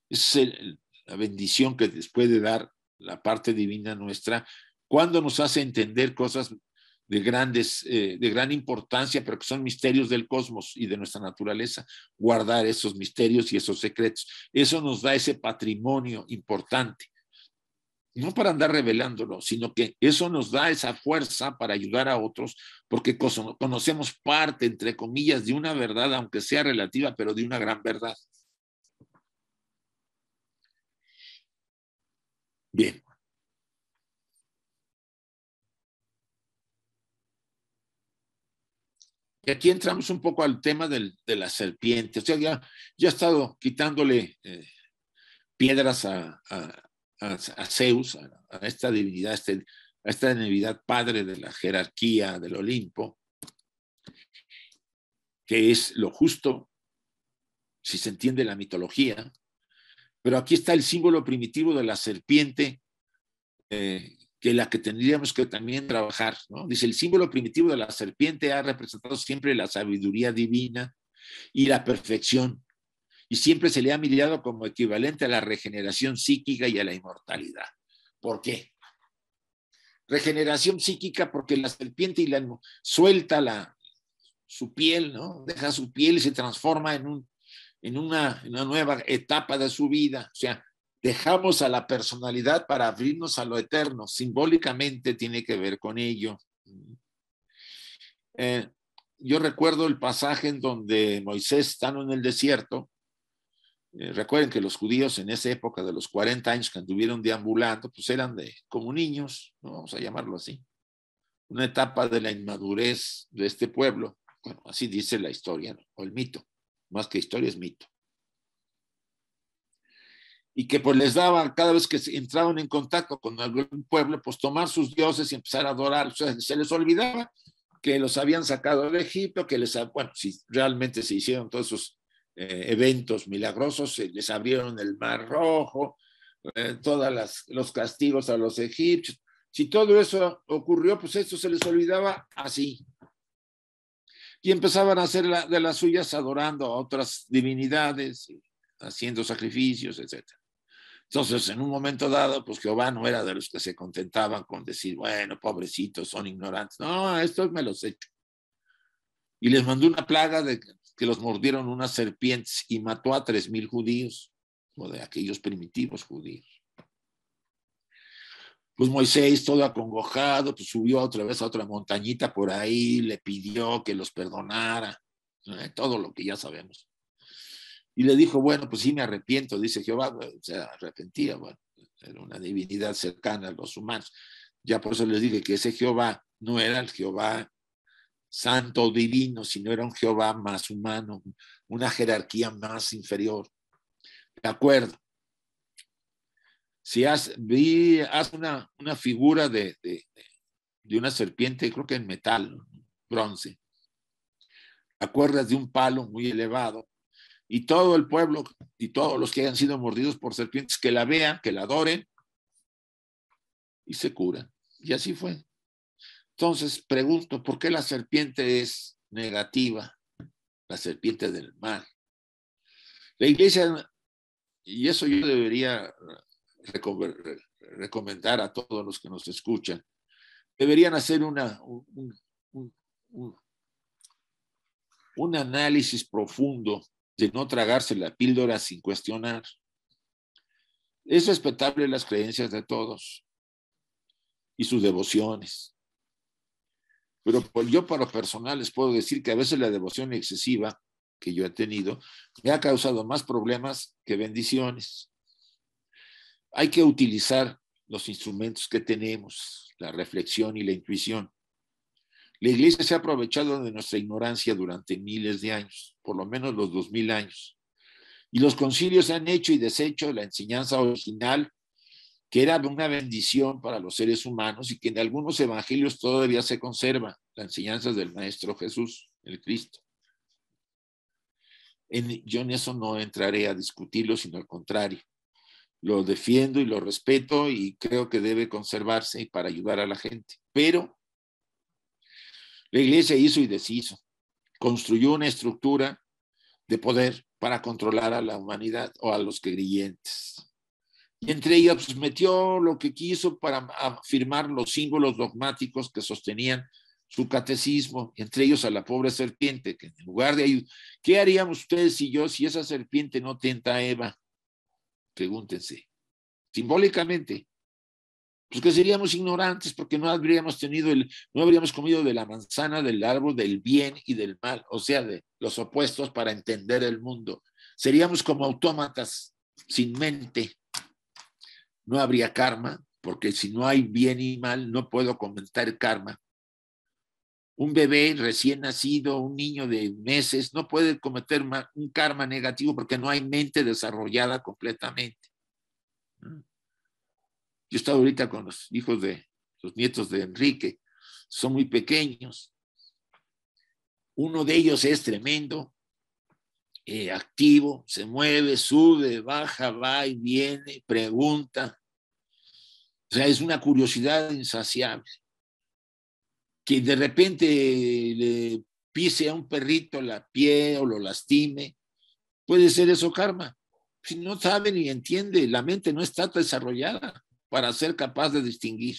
Es la bendición que les puede dar la parte divina nuestra cuando nos hace entender cosas de, grandes, eh, de gran importancia, pero que son misterios del cosmos y de nuestra naturaleza, guardar esos misterios y esos secretos. Eso nos da ese patrimonio importante no para andar revelándolo, sino que eso nos da esa fuerza para ayudar a otros, porque conocemos parte, entre comillas, de una verdad, aunque sea relativa, pero de una gran verdad. Bien. Y aquí entramos un poco al tema de la serpiente. O sea, ya, ya he estado quitándole eh, piedras a a, Zeus, a, esta divinidad, este, a esta divinidad padre de la jerarquía del Olimpo, que es lo justo, si se entiende la mitología, pero aquí está el símbolo primitivo de la serpiente, eh, que la que tendríamos que también trabajar. ¿no? Dice, el símbolo primitivo de la serpiente ha representado siempre la sabiduría divina y la perfección y siempre se le ha mirado como equivalente a la regeneración psíquica y a la inmortalidad. ¿Por qué? Regeneración psíquica porque la serpiente y la, suelta su piel, ¿no? Deja su piel y se transforma en, un, en una, nueva etapa de su vida. O sea, dejamos a la personalidad para abrirnos a lo eterno. Simbólicamente tiene que ver con ello. Eh, yo recuerdo el pasaje en donde Moisés, está en el desierto, eh, recuerden que los judíos en esa época de los 40 años que anduvieron deambulando, pues eran de, como niños, vamos a llamarlo así, una etapa de la inmadurez de este pueblo. Bueno, así dice la historia, o el mito, más que historia es mito. Y que pues les daba, cada vez que entraban en contacto con algún pueblo, pues tomar sus dioses y empezar a adorar. O sea, se les olvidaba que los habían sacado de Egipto, que les, bueno, si realmente se hicieron todos esos eh, eventos milagrosos, se les abrieron el mar rojo, eh, todas todos los castigos a los egipcios. Si todo eso ocurrió, pues esto se les olvidaba así. Y empezaban a hacer de las suyas adorando a otras divinidades, haciendo sacrificios, etc. Entonces, en un momento dado, pues Jehová no era de los que se contentaban con decir, bueno, pobrecitos, son ignorantes. No, estos me los he hecho. Y les mandó una plaga de que los mordieron unas serpientes y mató a tres mil judíos, o de aquellos primitivos judíos. Pues Moisés, todo acongojado, pues subió otra vez a otra montañita por ahí, le pidió que los perdonara, eh, todo lo que ya sabemos. Y le dijo, bueno, pues sí me arrepiento, dice Jehová, se arrepentía, bueno, era una divinidad cercana a los humanos. Ya por eso les dije que ese Jehová no era el Jehová santo divino, divino, no era un Jehová más humano, una jerarquía más inferior. De acuerdo. Si has, vi, una, figura de, de, una serpiente, creo que en metal, bronce. acuerdas de un palo muy elevado. Y todo el pueblo y todos los que hayan sido mordidos por serpientes, que la vean, que la adoren y se curan. Y así fue. Entonces pregunto, ¿por qué la serpiente es negativa? La serpiente del mal. La iglesia, y eso yo debería recomendar a todos los que nos escuchan, deberían hacer una, un análisis profundo de no tragarse la píldora sin cuestionar. Es respetable las creencias de todos y sus devociones. Pero yo para lo personal les puedo decir que a veces la devoción excesiva que yo he tenido me ha causado más problemas que bendiciones. Hay que utilizar los instrumentos que tenemos, la reflexión y la intuición. La iglesia se ha aprovechado de nuestra ignorancia durante miles de años, por lo menos los dos mil años. Y los concilios han hecho y deshecho la enseñanza original que era una bendición para los seres humanos y que en algunos evangelios todavía se conserva, las enseñanzas del Maestro Jesús, el Cristo. yo en eso no entraré a discutirlo, sino al contrario. Lo defiendo y lo respeto y creo que debe conservarse para ayudar a la gente. Pero la iglesia hizo y deshizo, construyó una estructura de poder para controlar a la humanidad o a los creyentes entre ellos pues, metió lo que quiso para afirmar los símbolos dogmáticos que sostenían su catecismo, entre ellos a la pobre serpiente, que en lugar de ayudar, ¿qué harían ustedes y yo si esa serpiente no tenta a Eva? Pregúntense, simbólicamente. Pues que seríamos ignorantes porque no habríamos tenido el, no habríamos comido de la manzana del árbol del bien y del mal, o sea, de los opuestos para entender el mundo. Seríamos como autómatas sin mente no habría karma, porque si no hay bien y mal, no puedo comentar karma. Un bebé recién nacido, un niño de meses, no puede cometer un karma negativo porque no hay mente desarrollada completamente. Mm. Yo he estado ahorita con los hijos de los nietos de Enrique, son muy pequeños. Uno de ellos es tremendo, eh, activo, se mueve, sube, baja, va y viene, pregunta. O sea, es una curiosidad insaciable. Que de repente le pise a un perrito la pie o lo lastime, puede ser eso karma. Si no sabe ni entiende, la mente no está desarrollada para ser capaz de distinguir.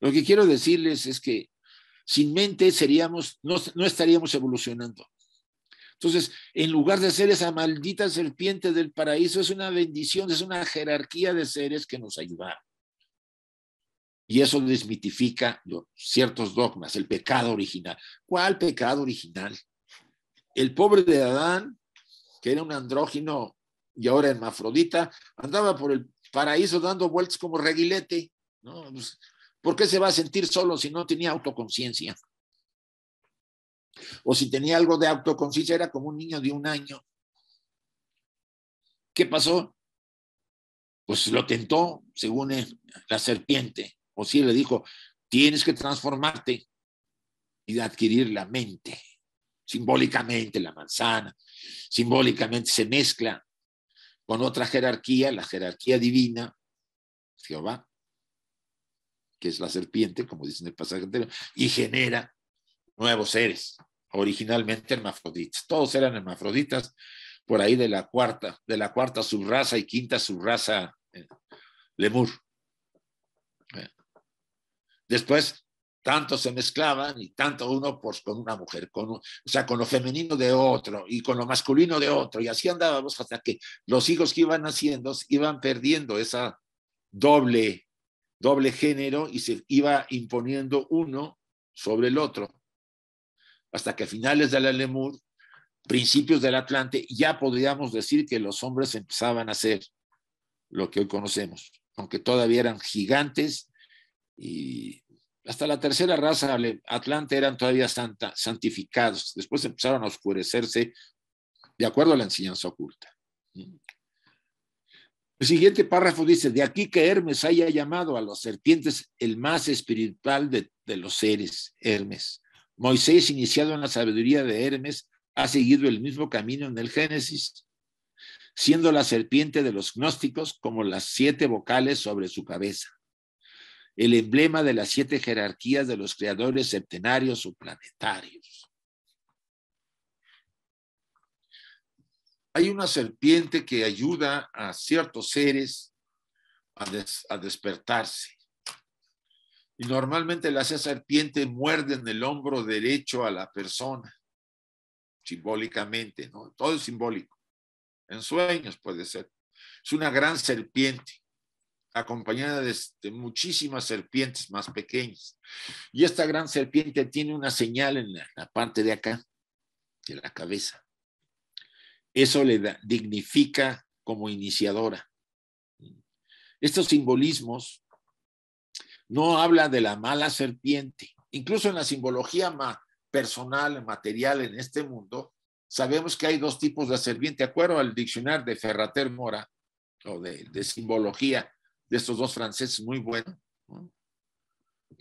Lo que quiero decirles es que sin mente seríamos, no estaríamos evolucionando. Entonces, en lugar de ser esa maldita serpiente del paraíso, es una bendición, es una jerarquía de seres que nos ayudaron. Y eso desmitifica ciertos dogmas, el pecado original. ¿Cuál pecado original? El pobre de Adán, que era un andrógino y ahora hermafrodita, andaba por el paraíso dando vueltas como reguilete. Pues, ¿Por qué se va a sentir solo si no tenía autoconciencia? o si tenía algo de autoconciencia, era como un niño de un año. ¿Qué pasó? Pues lo tentó, según la serpiente. O si le dijo, tienes que transformarte y adquirir la mente. Simbólicamente la manzana, simbólicamente se mezcla con otra jerarquía, la jerarquía divina, Jehová, que es la serpiente, como dice en el pasaje anterior, y genera nuevos seres originalmente hermafroditas. Todos eran hermafroditas por ahí de la cuarta, de la cuarta subraza y quinta subraza Lemur. Eh, eh, después, tanto se mezclaban y tanto uno pues, con una mujer, con, o sea, con lo femenino de otro y con lo masculino de otro. Y así andábamos hasta que los hijos que iban naciendo iban perdiendo esa doble, doble género y se iba imponiendo uno sobre el otro hasta que a finales del la Lemur, principios del Atlante, ya podríamos decir que los hombres empezaban a ser lo que hoy conocemos, aunque todavía eran gigantes y hasta la tercera raza Atlante eran todavía santificados, después empezaron a oscurecerse de acuerdo a la enseñanza oculta. El siguiente párrafo dice, de aquí que Hermes haya llamado a los serpientes el más espiritual de los seres, Hermes, Moisés, iniciado en la sabiduría de Hermes, ha seguido el mismo camino en el Génesis, siendo la serpiente de los gnósticos como las siete vocales sobre su cabeza, el emblema de las siete jerarquías de los creadores septenarios o planetarios. Hay una serpiente que ayuda a ciertos seres a, a despertarse. Y normalmente serpiente muerde en el hombro derecho a la persona, simbólicamente, ¿no? Todo es simbólico. En sueños puede ser. Es una gran serpiente, acompañada de, muchísimas serpientes más pequeñas. Y esta gran serpiente tiene una señal en la, parte de acá, de la cabeza. Eso le dignifica como iniciadora. Estos simbolismos no habla de la mala serpiente. Incluso en la simbología personal, material en este mundo, sabemos que hay dos tipos de serpiente. Acuerdo al diccionario de Ferrater Mora, o de, simbología de estos dos franceses muy buenos.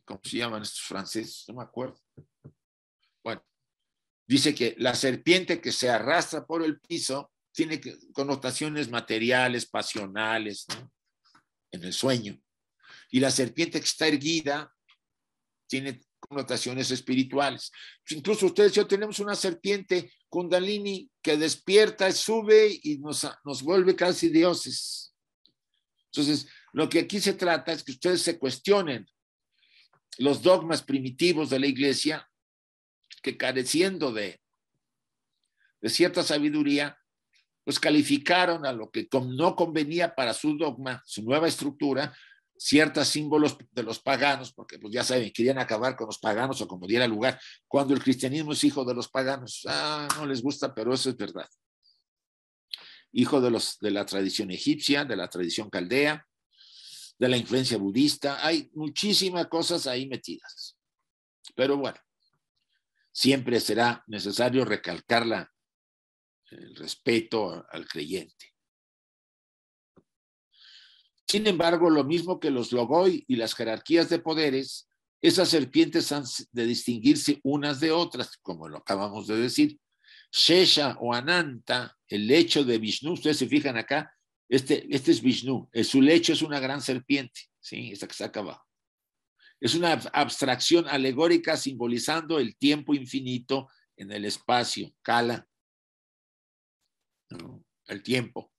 ¿Cómo se llaman estos franceses? No me acuerdo. Bueno, dice que la serpiente que se arrastra por el piso tiene connotaciones materiales, pasionales, en el sueño. Y la serpiente que está erguida tiene connotaciones espirituales. Incluso ustedes ya yo tenemos una serpiente kundalini que despierta, sube y nos, nos vuelve casi dioses. Entonces, lo que aquí se trata es que ustedes se cuestionen los dogmas primitivos de la iglesia, que careciendo de, de cierta sabiduría, pues calificaron a lo que no convenía para su dogma, su nueva estructura, ciertos símbolos de los paganos, porque pues ya saben, querían acabar con los paganos o como diera lugar, cuando el cristianismo es hijo de los paganos. Ah, no les gusta, pero eso es verdad. Hijo de, los, de la tradición egipcia, de la tradición caldea, de la influencia budista. Hay muchísimas cosas ahí metidas. Pero bueno, siempre será necesario recalcar el respeto al creyente. Sin embargo, lo mismo que los logoi y las jerarquías de poderes, esas serpientes han de distinguirse unas de otras, como lo acabamos de decir. Shesha o Ananta, el lecho de Vishnu, ustedes se fijan acá, este, este es Vishnu, eh, su lecho es una gran serpiente, ¿sí? Esta que está acá abajo. Es una abstracción alegórica simbolizando el tiempo infinito en el espacio, Kala, el tiempo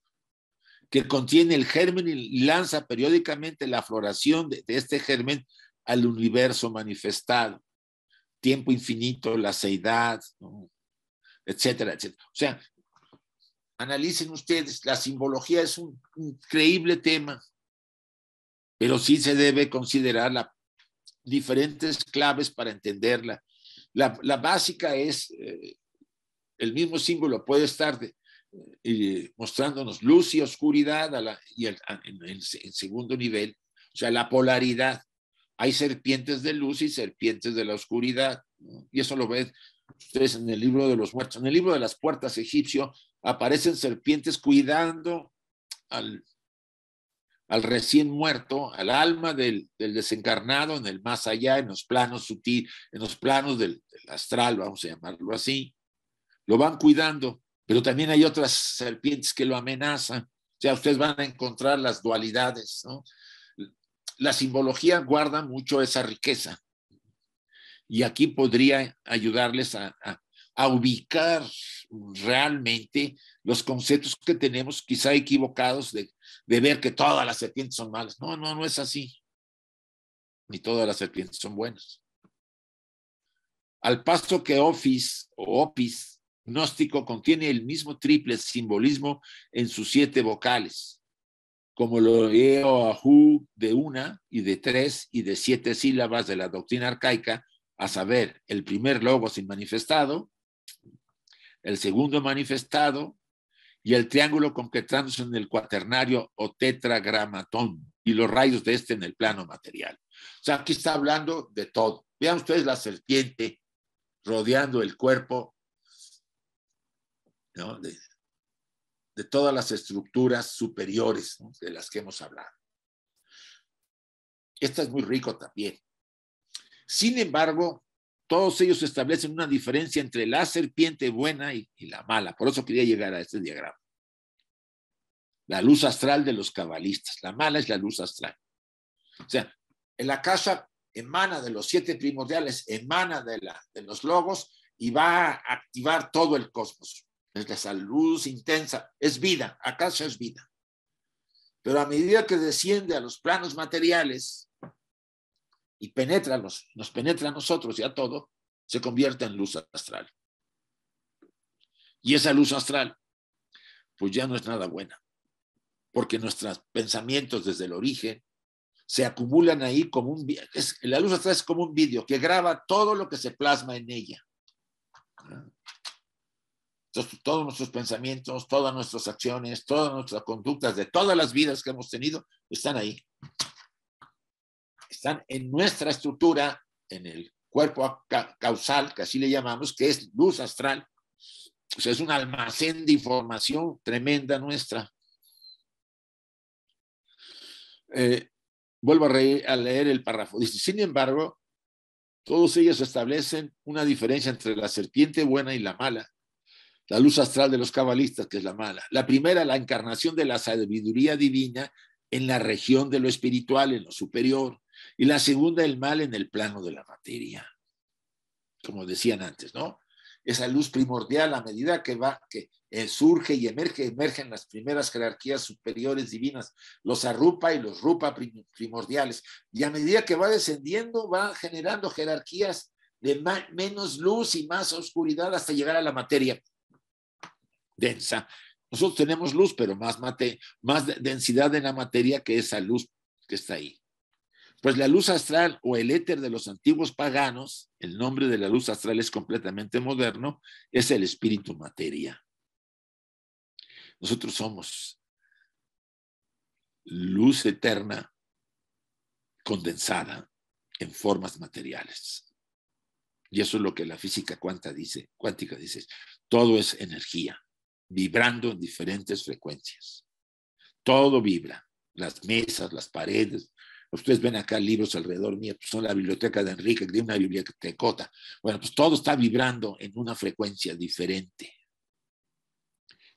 que contiene el germen y lanza periódicamente la floración de, este germen al universo manifestado. Tiempo infinito, la seidad, etcétera, etcétera. O sea, analicen ustedes, la simbología es un increíble tema, pero sí se debe considerar las diferentes claves para entenderla. La, básica es, eh, el mismo símbolo puede estar de, y mostrándonos luz y oscuridad a y el, en segundo nivel, o sea, la polaridad. Hay serpientes de luz y serpientes de la oscuridad. Y eso lo ven ustedes en el libro de los muertos. En el libro de las puertas egipcio aparecen serpientes cuidando al, al recién muerto, al alma del, desencarnado en el más allá, en los planos sutil, en los planos del, astral, vamos a llamarlo así. Lo van cuidando pero también hay otras serpientes que lo amenazan. O sea, ustedes van a encontrar las dualidades, La simbología guarda mucho esa riqueza. Y aquí podría ayudarles a, ubicar realmente los conceptos que tenemos, quizá equivocados, de, ver que todas las serpientes son malas. No, no, no es así. Ni todas las serpientes son buenas. Al paso que Office o Opis gnóstico contiene el mismo triple simbolismo en sus siete vocales, como lo Hu de una y de tres y de siete sílabas de la doctrina arcaica, a saber, el primer logo sin manifestado, el segundo manifestado y el triángulo concretándose en el cuaternario o tetragramatón y los rayos de este en el plano material. O sea, aquí está hablando de todo. Vean ustedes la serpiente rodeando el cuerpo de, todas las estructuras superiores de las que hemos hablado. Esta es muy rico también. Sin embargo, todos ellos establecen una diferencia entre la serpiente buena y, la mala. Por eso quería llegar a este diagrama. La luz astral de los cabalistas. La mala es la luz astral. O sea, en la casa emana de los siete primordiales, emana de, la, de los logos y va a activar todo el cosmos. Es la luz intensa, es vida, acaso es vida. Pero a medida que desciende a los planos materiales y penetra los, nos penetra a nosotros y a todo, se convierte en luz astral. Y esa luz astral, pues ya no es nada buena, porque nuestros pensamientos desde el origen se acumulan ahí como un... Es, la luz astral es como un vídeo que graba todo lo que se plasma en ella. Ah todos nuestros pensamientos, todas nuestras acciones, todas nuestras conductas de todas las vidas que hemos tenido están ahí. Están en nuestra estructura, en el cuerpo causal, que así le llamamos, que es luz astral. O sea, es un almacén de información tremenda nuestra. Eh, vuelvo a leer el párrafo. Dice, sin embargo, todos ellos establecen una diferencia entre la serpiente buena y la mala la luz astral de los cabalistas, que es la mala. La primera, la encarnación de la sabiduría divina en la región de lo espiritual, en lo superior. Y la segunda, el mal en el plano de la materia. Como decían antes, ¿no? Esa luz primordial a medida que va, que eh, surge y emerge, emergen las primeras jerarquías superiores divinas, los arrupa y los rupa primordiales. Y a medida que va descendiendo, va generando jerarquías de menos luz y más oscuridad hasta llegar a la materia densa. Nosotros tenemos luz, pero más, mate, más densidad en la materia que esa luz que está ahí. Pues la luz astral o el éter de los antiguos paganos, el nombre de la luz astral es completamente moderno, es el espíritu materia. Nosotros somos luz eterna condensada en formas materiales. Y eso es lo que la física cuántica dice, cuántica dice, todo es energía vibrando en diferentes frecuencias. Todo vibra, las mesas, las paredes. Ustedes ven acá libros alrededor mío, pues, son la biblioteca de Enrique, de una biblioteca. Bueno, pues todo está vibrando en una frecuencia diferente.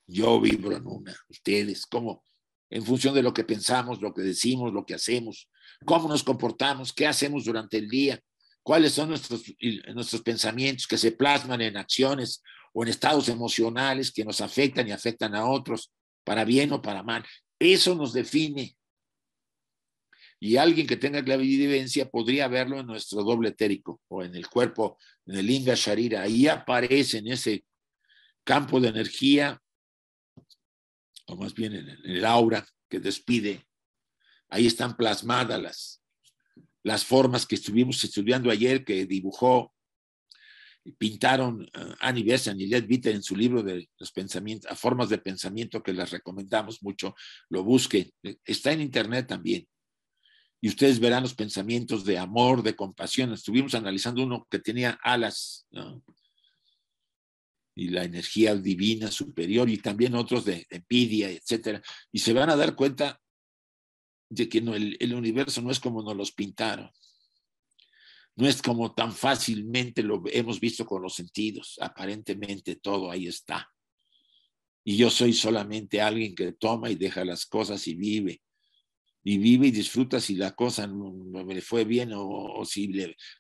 Yo vibro en una, ustedes, ¿cómo? En función de lo que pensamos, lo que decimos, lo que hacemos, cómo nos comportamos, qué hacemos durante el día, cuáles son nuestros, nuestros pensamientos que se plasman en acciones o en estados emocionales que nos afectan y afectan a otros, para bien o para mal. Eso nos define. Y alguien que tenga clavividencia podría verlo en nuestro doble etérico o en el cuerpo, en el Inga Sharira. Ahí aparece en ese campo de energía, o más bien en el aura que despide. Ahí están plasmadas las, las formas que estuvimos estudiando ayer que dibujó pintaron eh, Annie Besant y Led en su libro de los pensamientos, a formas de pensamiento que les recomendamos mucho, lo busquen. Eh, está en internet también. Y ustedes verán los pensamientos de amor, de compasión. Estuvimos analizando uno que tenía alas y la energía divina superior y también otros de, envidia, etcétera. Y se van a dar cuenta de que no, el, el universo no es como nos los pintaron no es como tan fácilmente lo hemos visto con los sentidos. Aparentemente todo ahí está. Y yo soy solamente alguien que toma y deja las cosas y vive. Y vive y disfruta si la cosa no le fue bien o, si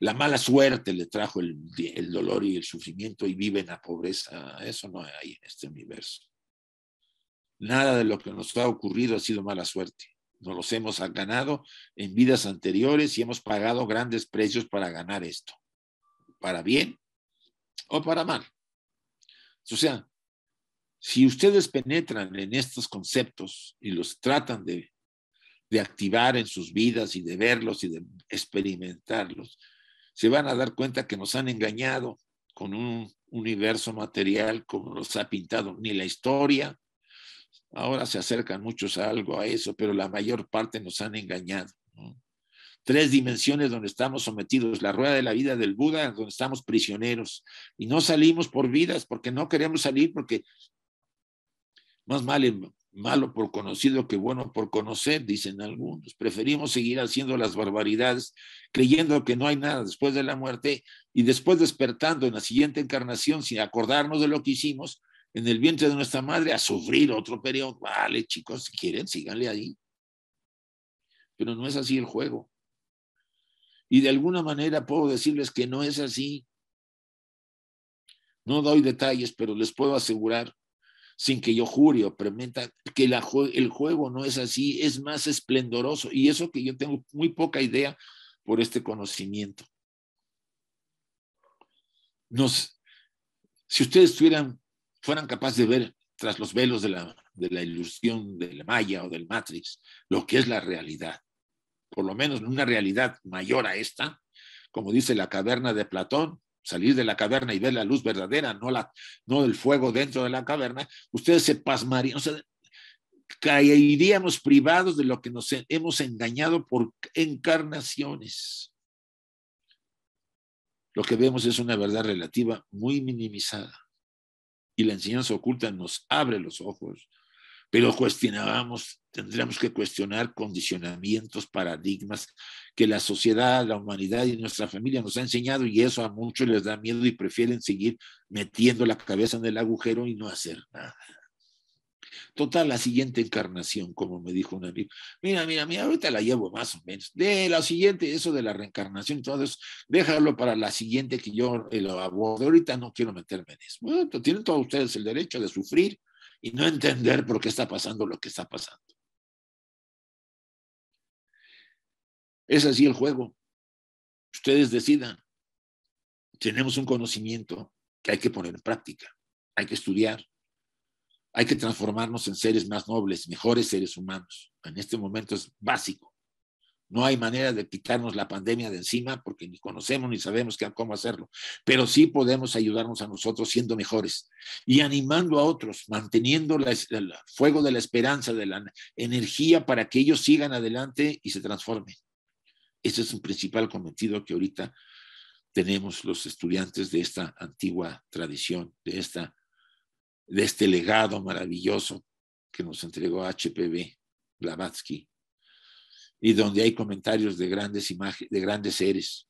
la mala suerte le trajo el, el dolor y el sufrimiento y vive en la pobreza. Eso no hay en este universo. Nada de lo que nos ha ocurrido ha sido mala suerte nos los hemos ganado en vidas anteriores y hemos pagado grandes precios para ganar esto, para bien o para mal. O sea, si ustedes penetran en estos conceptos y los tratan de, de activar en sus vidas y de verlos y de experimentarlos, se van a dar cuenta que nos han engañado con un universo material como nos ha pintado ni la historia, Ahora se acercan muchos a algo, a eso, pero la mayor parte nos han engañado. Tres dimensiones donde estamos sometidos, la rueda de la vida del Buda, donde estamos prisioneros y no salimos por vidas porque no queremos salir, porque más malo por conocido que bueno por conocer, dicen algunos. Preferimos seguir haciendo las barbaridades, creyendo que no hay nada después de la muerte y después despertando en la siguiente encarnación sin acordarnos de lo que hicimos en el vientre de nuestra madre a sufrir otro periodo. Vale, chicos, si quieren, síganle ahí. Pero no es así el juego. Y de alguna manera puedo decirles que no es así. No doy detalles, pero les puedo asegurar, sin que yo jure o prementa, que el juego no es así, es más esplendoroso. Y eso que yo tengo muy poca idea por este conocimiento. Nos, si ustedes estuvieran fueran capaces de ver tras los velos de la, ilusión del Maya o del Matrix lo que es la realidad. Por lo menos una realidad mayor a esta, como dice la caverna de Platón, salir de la caverna y ver la luz verdadera, no, la, no el fuego dentro de la caverna, ustedes se pasmarían, o sea, caeríamos privados de lo que nos hemos engañado por encarnaciones. Lo que vemos es una verdad relativa muy minimizada y la enseñanza oculta nos abre los ojos, pero cuestionábamos, tendríamos que cuestionar condicionamientos, paradigmas que la sociedad, la humanidad y nuestra familia nos ha enseñado y eso a muchos les da miedo y prefieren seguir metiendo la cabeza en el agujero y no hacer nada. Total, la siguiente encarnación, como me dijo un amigo. Mira, mira, mira, ahorita la llevo más o menos. De la siguiente, eso de la reencarnación, eso, déjalo para la siguiente que yo eh, lo abordo. Ahorita no quiero meterme en eso. Bueno, tienen todos ustedes el derecho de sufrir y no entender por qué está pasando lo que está pasando. Es así el juego. Ustedes decidan. Tenemos un conocimiento que hay que poner en práctica, hay que estudiar, hay que transformarnos en seres más nobles, mejores seres humanos. En este momento es básico. No hay manera de quitarnos la pandemia de encima porque ni conocemos ni sabemos cómo hacerlo, pero sí podemos ayudarnos a nosotros siendo mejores y animando a otros, manteniendo el fuego de la esperanza, de la energía para que ellos sigan adelante y se transformen. Ese es un principal cometido que ahorita tenemos los estudiantes de esta antigua tradición, de esta de este legado maravilloso que nos entregó HPV Blavatsky, y donde hay comentarios de grandes imágenes, de grandes seres.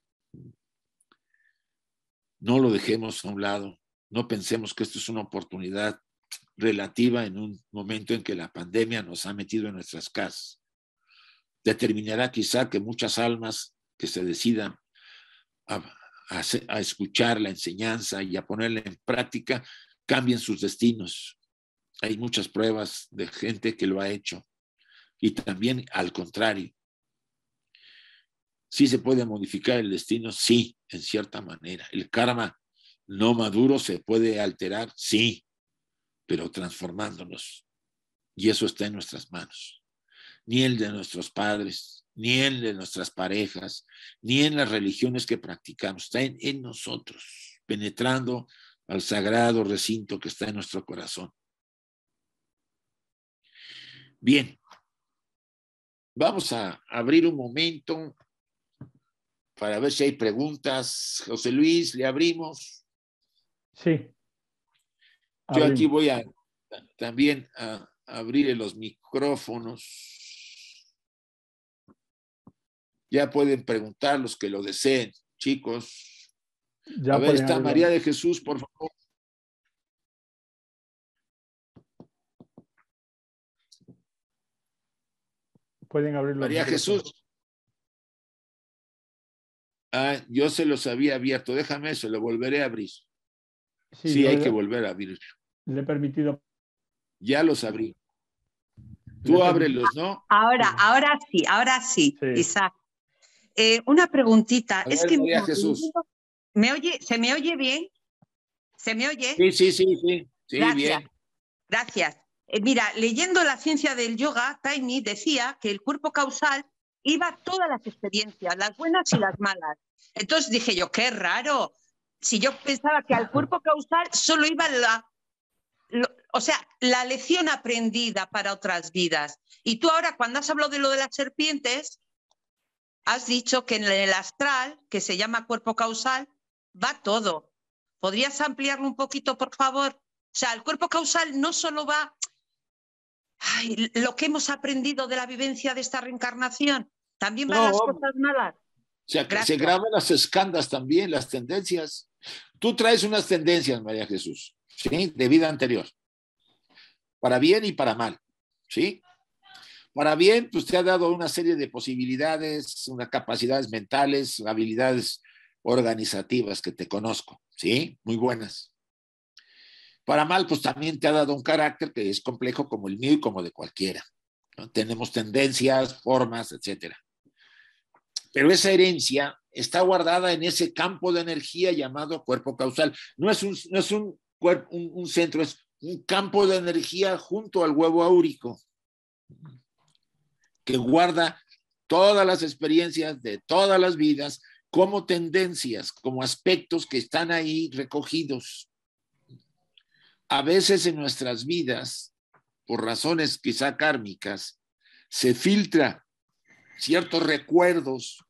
No lo dejemos a un lado, no pensemos que esto es una oportunidad relativa en un momento en que la pandemia nos ha metido en nuestras casas. Determinará quizá que muchas almas que se decidan a escuchar la enseñanza y a ponerla en práctica cambien sus destinos. Hay muchas pruebas de gente que lo ha hecho. Y también al contrario. ¿Sí se puede modificar el destino? Sí, en cierta manera. ¿El karma no maduro se puede alterar? Sí, pero transformándonos. Y eso está en nuestras manos. Ni el de nuestros padres, ni el de nuestras parejas, ni en las religiones que practicamos. Está en, nosotros, penetrando al sagrado recinto que está en nuestro corazón. Bien, vamos a abrir un momento para ver si hay preguntas. José Luis, ¿le abrimos? Sí. Yo aquí voy a también a abrir los micrófonos. Ya pueden preguntar los que lo deseen, chicos a ver, está María de Jesús, por favor. Pueden abrirlo. María Jesús. Ah, yo se los había abierto. Déjame se lo volveré a abrir. Sí, hay que volver a abrir. Le he permitido. Ya los abrí. Tú ábrelos, ¿no? Ahora, ahora sí, ahora sí, eh, una preguntita. es que María Jesús oye? ¿Se me oye bien? ¿Se me oye? Sí, sí, sí, sí. Gracias. Eh, mira, leyendo la ciencia del yoga, Taimi decía que el cuerpo causal iba todas las experiencias, las buenas y las malas. Entonces dije yo, qué raro. Si yo pensaba que al cuerpo causal solo iba la, o sea, la lección aprendida para otras vidas. Y tú ahora, cuando has hablado de lo de las serpientes, has dicho que en el astral, que se llama cuerpo causal, va todo. ¿Podrías ampliarlo un poquito, por favor? O sea, el cuerpo causal no solo va ay, lo que hemos aprendido de la vivencia de esta reencarnación, también van las cosas malas. Se, se graban las escandas también, las tendencias. Tú traes unas tendencias, María Jesús, ¿sí? de vida anterior, para bien y para mal. ¿sí? Para bien, pues te ha dado una serie de posibilidades, unas capacidades mentales, habilidades organizativas que te conozco, ¿sí? Muy buenas. Para mal, pues también te ha dado un carácter que es complejo como el mío y como de cualquiera. Tenemos tendencias, formas, etcétera. Pero esa herencia está guardada en ese campo de energía llamado cuerpo causal. No es un, es un, un centro, es un campo de energía junto al huevo áurico que guarda todas las experiencias de todas las vidas como tendencias, como aspectos que están ahí recogidos. A veces en nuestras vidas, por razones quizá kármicas, se filtra ciertos recuerdos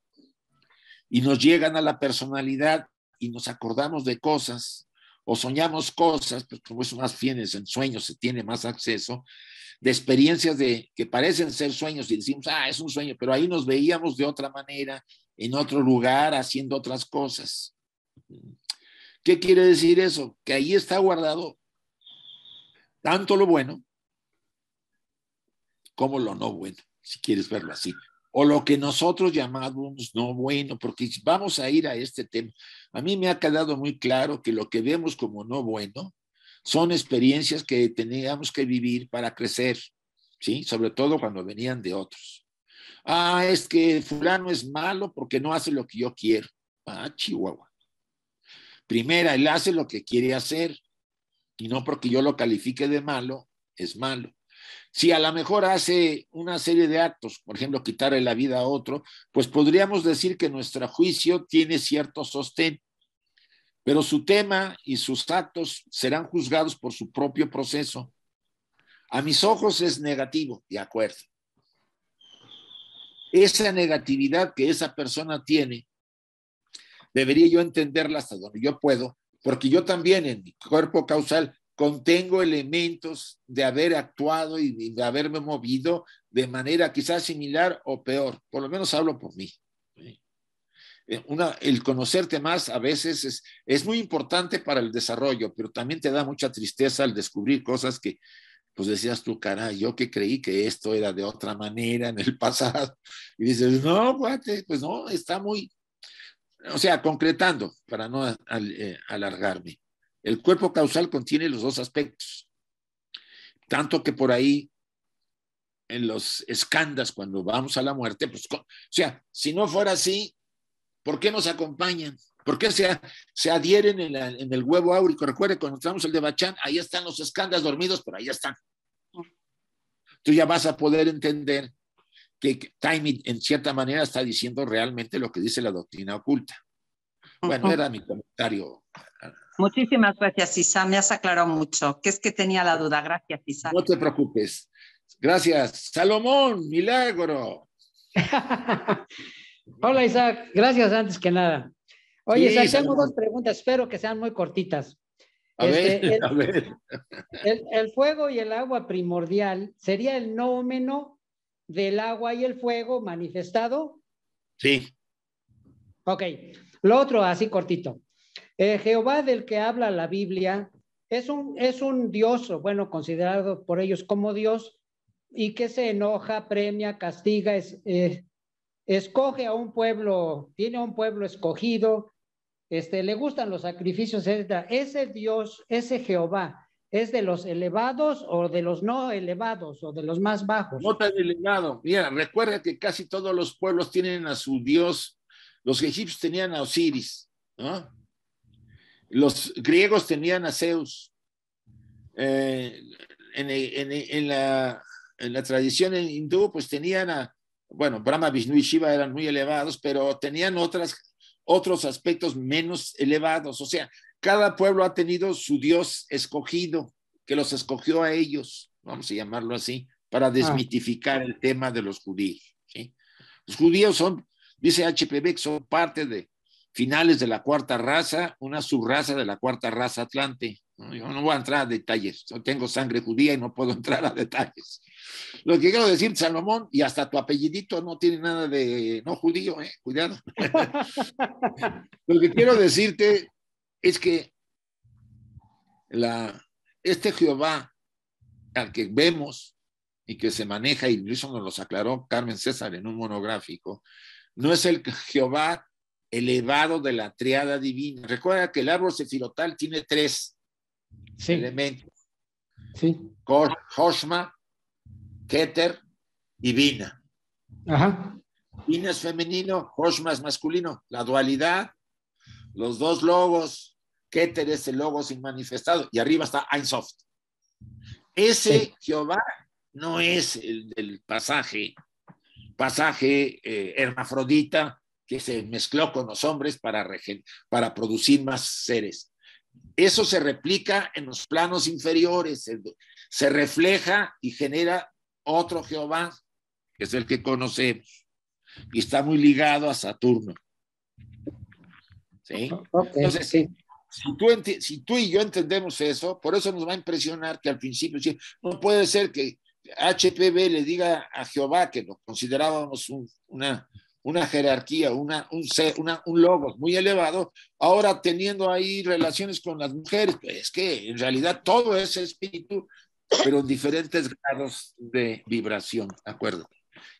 y nos llegan a la personalidad y nos acordamos de cosas o soñamos cosas, pues como eso más es en sueños se tiene más acceso, de experiencias de que parecen ser sueños y decimos, ah, es un sueño, pero ahí nos veíamos de otra manera en otro lugar haciendo otras cosas. ¿Qué quiere decir eso? Que ahí está guardado tanto lo bueno como lo no bueno, si quieres verlo así, o lo que nosotros llamamos no bueno, porque vamos a ir a este tema. A mí me ha quedado muy claro que lo que vemos como no bueno son experiencias que teníamos que vivir para crecer, ¿sí? Sobre todo cuando venían de otros. Ah, es que fulano es malo porque no hace lo que yo quiero. Ah, Chihuahua. Primera, él hace lo que quiere hacer y no porque yo lo califique de malo, es malo. Si a lo mejor hace una serie de actos, por ejemplo, quitarle la vida a otro, pues podríamos decir que nuestro juicio tiene cierto sostén, pero su tema y sus actos serán juzgados por su propio proceso. A mis ojos es negativo, de acuerdo esa negatividad que esa persona tiene, debería yo entenderla hasta donde yo puedo, porque yo también en mi cuerpo causal contengo elementos de haber actuado y de haberme movido de manera quizás similar o peor. Por lo menos hablo por mí. Eh, el conocerte más a veces es muy importante para el desarrollo, pero también te da mucha tristeza al descubrir cosas que pues decías tú, caray, yo que creí que esto era de otra manera en el (laughs) pasado. Y dices, no, guate, pues no, está muy, o sea, concretando, para no eh, alargarme. El cuerpo causal contiene los dos aspectos. Tanto que por ahí, en los escandas, cuando vamos a la muerte, pues, o sea, si no fuera así, ¿por qué nos acompañan? ¿Por qué se, adhieren en, el huevo áurico? Recuerde, cuando entramos el de Bachán, ahí están los escandas dormidos, pero ahí están tú ya vas a poder entender que Timing, en cierta manera, está diciendo realmente lo que dice la doctrina oculta. Bueno, era mi comentario. Muchísimas gracias, Isa. Me has aclarado mucho. Que es que tenía la duda. Gracias, Isa. No te preocupes. Gracias. Salomón, milagro. (laughs) Hola Isaac, gracias antes que nada. Oye, Isaac, tengo dos preguntas, espero que sean muy cortitas. Este, (laughs) el, fuego y el agua primordial sería el nómeno del agua y el fuego manifestado. Sí. Ok. Lo otro, así cortito. Eh, Jehová del que habla la Biblia es un, es un Dios, bueno, considerado por ellos como Dios, y que se enoja, premia, castiga, es, eh, escoge a un pueblo, tiene un pueblo escogido, este, le gustan los sacrificios, Ese Dios, ese Jehová, ¿es de los elevados o de los no elevados o de los más bajos? No tan elevado. Mira, recuerda que casi todos los pueblos tienen a su Dios. Los egipcios tenían a Osiris, ¿no? Los griegos tenían a Zeus. Eh, en, la, en la tradición hindú, pues tenían a, bueno, Brahma, Vishnu y Shiva eran muy elevados, pero tenían otras otros aspectos menos elevados. O sea, cada pueblo ha tenido su Dios escogido, que los escogió a ellos, vamos a llamarlo así, para ah. desmitificar el tema de los judíos. Los judíos son, dice HPB, son parte de finales de la cuarta raza, una subraza de la cuarta raza atlante. Yo no voy a entrar a detalles, yo tengo sangre judía y no puedo (laughs) entrar a detalles. Lo que quiero decir, Salomón, y hasta tu apellidito no tiene nada de no judío, ¿eh? cuidado. (laughs) Lo que quiero decirte es que la, este Jehová al que vemos y que se maneja, y eso nos lo aclaró Carmen César en un monográfico, no es el Jehová elevado de la triada divina. Recuerda que el árbol sefirotal tiene tres elementos. Sí. Hoshma, Keter y Vina. Vina es femenino, Hoshma es masculino. La dualidad, los dos logos, Keter es el logo sin manifestado y arriba está Einsoft. Ese Jehová no es el pasaje, pasaje eh, hermafrodita que se mezcló con los hombres para, para producir más seres. Eso se replica en los planos inferiores, se refleja y genera otro Jehová, que es el que conocemos, y está muy ligado a Saturno. ¿Sí? Entonces, Si, tú y yo entendemos eso, por eso nos va a impresionar que al principio, no puede ser que HPB le diga a Jehová que lo considerábamos una, una jerarquía, una, un, logo muy elevado, ahora teniendo ahí relaciones con las mujeres, pues es que en realidad todo ese espíritu pero en diferentes grados de vibración, ¿de acuerdo?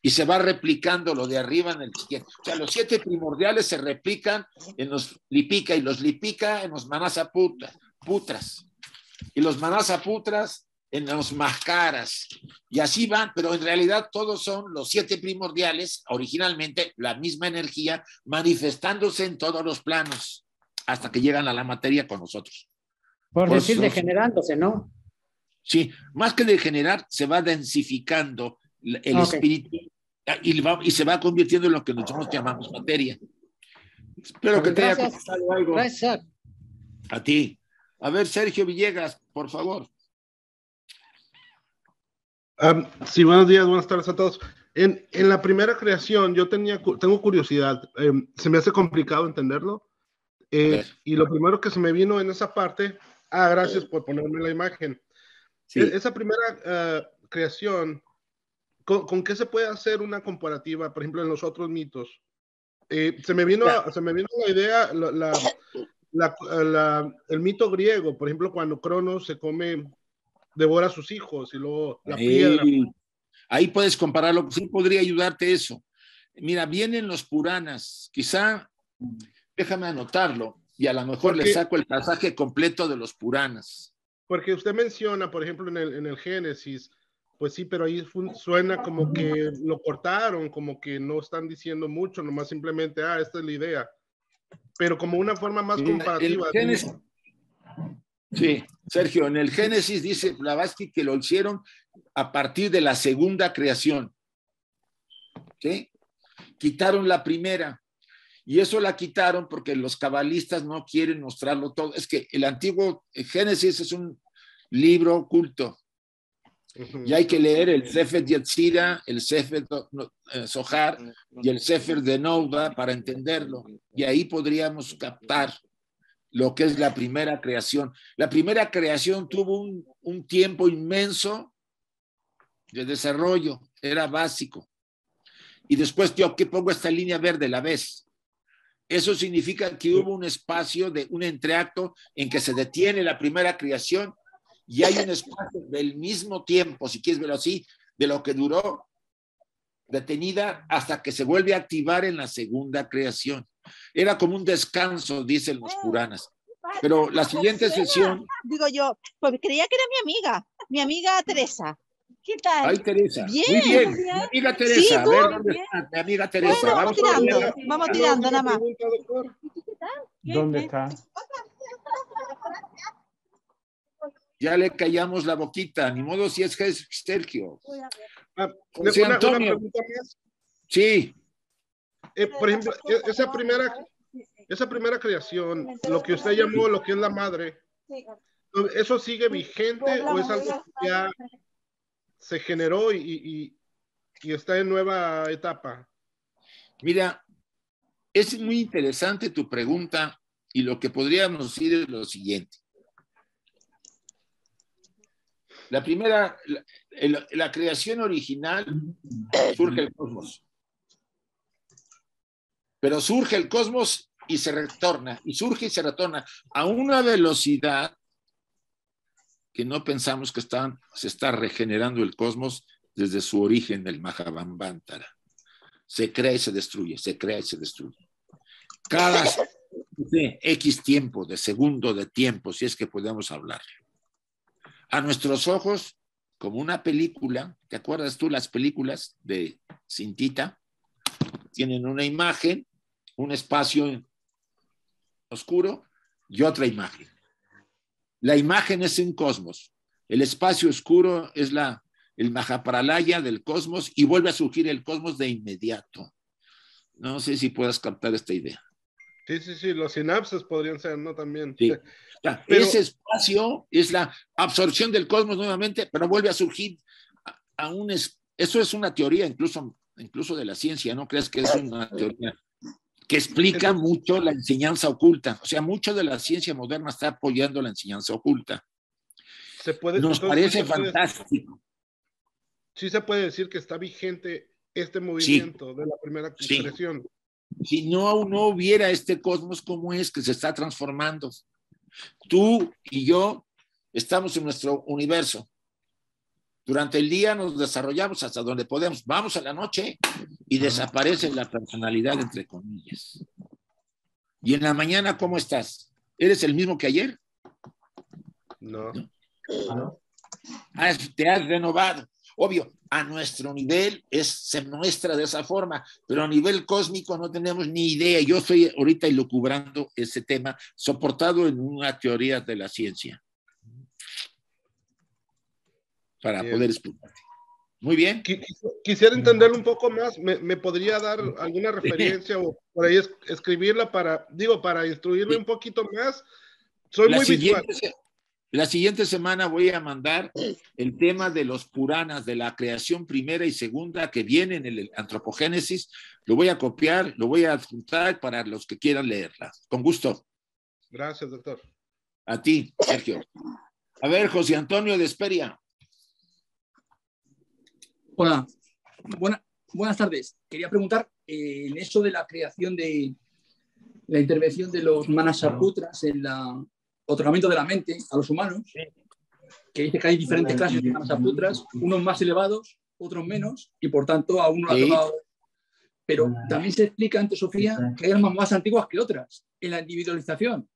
Y se va replicando lo de arriba en el siguiente. O sea, los siete primordiales se replican en los lipica y los lipica en los manasaputras, putras. Y los manasaputras en los mascaras. Y así van, pero en realidad todos son los siete primordiales, originalmente la misma energía, manifestándose en todos los planos hasta que llegan a la materia con nosotros. Por, decir, degenerándose, ¿no? ¿sí? Más que degenerar, se va densificando el espíritu y, se va convirtiendo en lo que nosotros llamamos materia. Espero que te haya gustado algo. Gracias. A ti. A ver, Sergio Villegas, por favor. Ah, sí, buenos días, buenas tardes a todos. En, la primera creación yo tenía, tengo curiosidad, em, se me hace complicado entenderlo. Eh, y lo primero que se me vino en esa parte, ah, gracias por ponerme la imagen, e-, esa primera eh, creación, ¿con, qué se puede hacer una comparativa, por ejemplo, en los otros mitos? Eh, se, me vino, se me la idea, el mito griego, por ejemplo, cuando Cronos se come, devora a sus hijos y luego la ahí puedes compararlo, sí podría ayudarte eso. Mira, vienen los Puranas, quizá, déjame anotarlo, y a lo mejor le saco el pasaje completo de los Puranas. Porque usted menciona, por ejemplo, en el, Génesis, pues sí, pero ahí suena como que lo cortaron, como que no están diciendo mucho, nomás simplemente, ah, esta es la idea. Pero como una forma más comparativa. sí, Sergio, en el Génesis dice Blavatsky que lo hicieron a partir de la segunda creación. ¿Sí? Quitaron la primera y eso la quitaron porque los cabalistas no quieren mostrarlo todo. Es que el antiguo eh, Génesis es un libro oculto y hay que leer el Sefer Yetzira, el Sefer Sohar eh, y el Sefer de Nouda para entenderlo y ahí podríamos captar lo que es la primera creación. La primera creación tuvo un, tiempo inmenso de desarrollo, era básico. Y después yo que pongo esta línea verde, la ves, eso significa que hubo un espacio de un entreacto en que se detiene la primera creación y hay un espacio del mismo tiempo, si quieres verlo así, de lo que duró detenida hasta que se vuelve a activar en la segunda creación. Era como un descanso, dicen los ah, Puranas. Pero la siguiente sesión. Digo yo, pues creía que era mi amiga, mi amiga Teresa. ¿Qué tal? Ay, Teresa. Bien. Muy bien. amiga Teresa. a ver, ¿dónde está? amiga Teresa. vamos, tirando. Vamos tirando, nada más. ¿Dónde está? Ya le callamos la boquita. Ni modo si es que es Sergio. Ah, Antonio. sí. Eh, por ejemplo, eh, esa primera, esa primera creación, lo que usted llamó lo que es la madre, ¿eso sigue vigente o es algo que ya se generó y, está en nueva etapa. Mira, es muy interesante tu pregunta y lo que podríamos decir es lo siguiente. La primera, la, creación original surge el cosmos. Pero surge el cosmos y se retorna, y surge y se retorna a una velocidad que no pensamos que se está regenerando el cosmos desde su origen, el Bantara. Se crea y se destruye, se crea y se destruye. Cada X tiempo, de segundo de tiempo, si es que podemos hablar. A nuestros ojos, como una película, ¿te acuerdas tú las películas de cintita? Tienen una imagen, un espacio oscuro y otra imagen. La imagen es un cosmos. El espacio oscuro es la, el Mahapralaya del cosmos y vuelve a surgir el cosmos de inmediato. No sé si puedas captar esta idea. Sí, sí, sí, los sinapses podrían ser, ¿no? También. Ese espacio es la absorción del cosmos nuevamente, pero vuelve a surgir a, un... Eso es una teoría incluso, incluso de la ciencia, ¿no crees que es una teoría que explica mucho la enseñanza oculta. O sea, mucho de la ciencia moderna está apoyando la enseñanza oculta. Se puede, Nos parece fantástico. sí se puede decir que está vigente este movimiento de la primera expresión. Si no, no hubiera este cosmos ¿cómo es que se está transformando. Tú y yo estamos en nuestro universo. Durante el día nos desarrollamos hasta donde podemos. Vamos a la noche y desaparece la personalidad, entre comillas. Y en la mañana, ¿cómo estás? ¿Eres el mismo que ayer? No. Ah, te has renovado. Obvio, a nuestro nivel es, se muestra de esa forma, pero a nivel cósmico no tenemos ni idea. Yo estoy ahorita ilucubrando ese tema, soportado en una teoría de la ciencia para poder explicarte. Muy bien. Quisiera entenderlo un poco más. ¿Me, podría dar alguna (laughs) referencia o por ahí escribirla para, digo, para instruirme un poquito más? Soy muy visual. La siguiente semana voy a mandar el tema de los Puranas, de la creación primera y segunda que viene en el Antropogénesis. Lo voy a copiar, lo voy a adjuntar para los que quieran leerla. Con gusto. Gracias, doctor. A ti, Sergio. A ver, José Antonio de Esperia. Hola, buenas tardes. Quería preguntar eh, en eso de la creación de la intervención de los manasaputras en el otorgamiento de la mente a los humanos, que dice que hay diferentes clases de manasaputras, unos más elevados, otros menos, y por tanto a uno ha tomado. Pero también se explica en Sofía que hay armas más antiguas que otras en la individualización.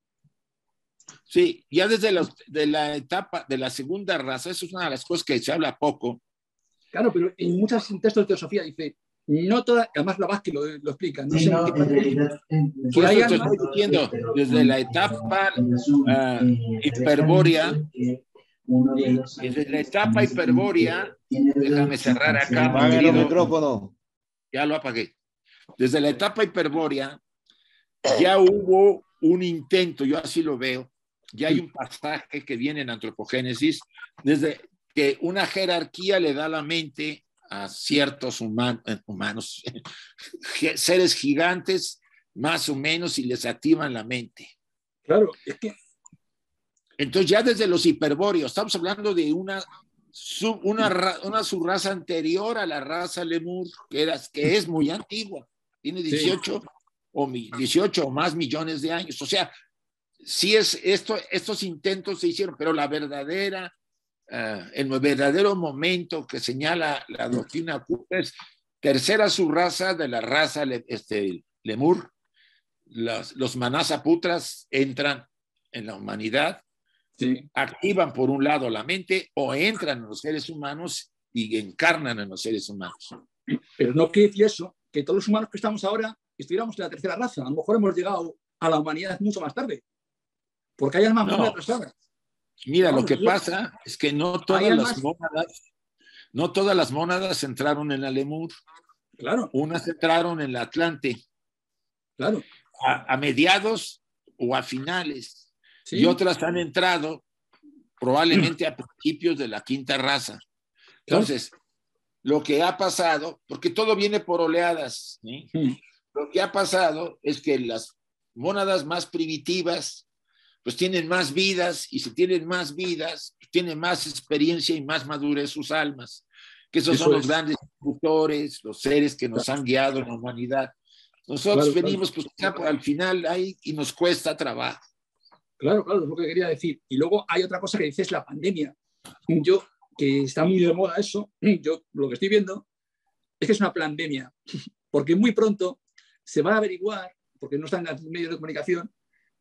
Sí, ya desde la etapa de la segunda raza, eso es una de las cosas que se habla poco, Claro, pero en muchos textos de teosofía dice, no todas, además la que lo, explica, no desde la etapa hiperbórea, desde la etapa hiperbórea, déjame cerrar ¿eh? acá, ya lo apagué, desde la etapa hiperbórea ya hubo un intento, yo así lo veo, ya hay un pasaje que viene en Antropogénesis, desde que una jerarquía le da la mente a ciertos eh, humanos, (laughs) seres gigantes, más o menos, y les activan la mente. Claro, es que... Entonces ya desde los hiperbóreos, estamos hablando de una, una, una subraza anterior a la raza lemur, que, que es muy antigua, tiene 18, o, 18 o más millones de años. O sea, sí es, esto, estos intentos se hicieron, pero la verdadera en eh, el verdadero momento que señala la doctrina es tercera subraza de la raza este, lemur. Los, los putras entran en la humanidad, activan por un lado la mente o entran en los seres humanos y encarnan en los seres humanos. Pero no quiere decir eso, que todos los humanos que estamos ahora estuviéramos en la tercera raza. A lo mejor hemos llegado a la humanidad mucho más tarde, porque hay almas no. muy Mira, lo que pasa es que no todas las mónadas, no todas las entraron en la Lemur. Claro. Unas entraron en la Atlante. Claro. A, mediados o a finales. Y otras han entrado probablemente a principios de la quinta raza. Entonces, lo que ha pasado, porque todo viene por oleadas, mm. lo que ha pasado es que las mónadas más primitivas pues tienen más vidas y si tienen más vidas, pues tienen más experiencia y más madurez sus almas, que esos son los grandes tutores, los seres que nos han guiado en la humanidad. Nosotros venimos pues al final ahí y nos cuesta trabajo. Claro, claro, es lo que quería decir. Y luego hay otra cosa que dices, la pandemia. Yo, que está muy de moda eso, (clears throat) yo lo que estoy viendo es que es una pandemia, (laughs) porque muy pronto se va a averiguar, porque no están los medios de comunicación,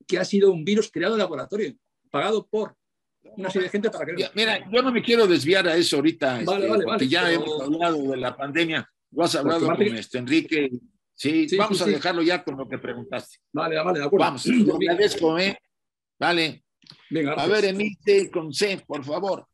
que ha sido un virus creado en laboratorio, pagado por una serie de gente para que... Mira, yo no me quiero desviar a eso ahorita, este, porque ya hemos hablado de la pandemia, lo has hablado con este, Enrique. Sí, vamos a dejarlo ya con lo que preguntaste. Vale, vale, de acuerdo. Vamos, lo agradezco, ¿eh? Vale. Venga, a ver, emite el consejo, por favor.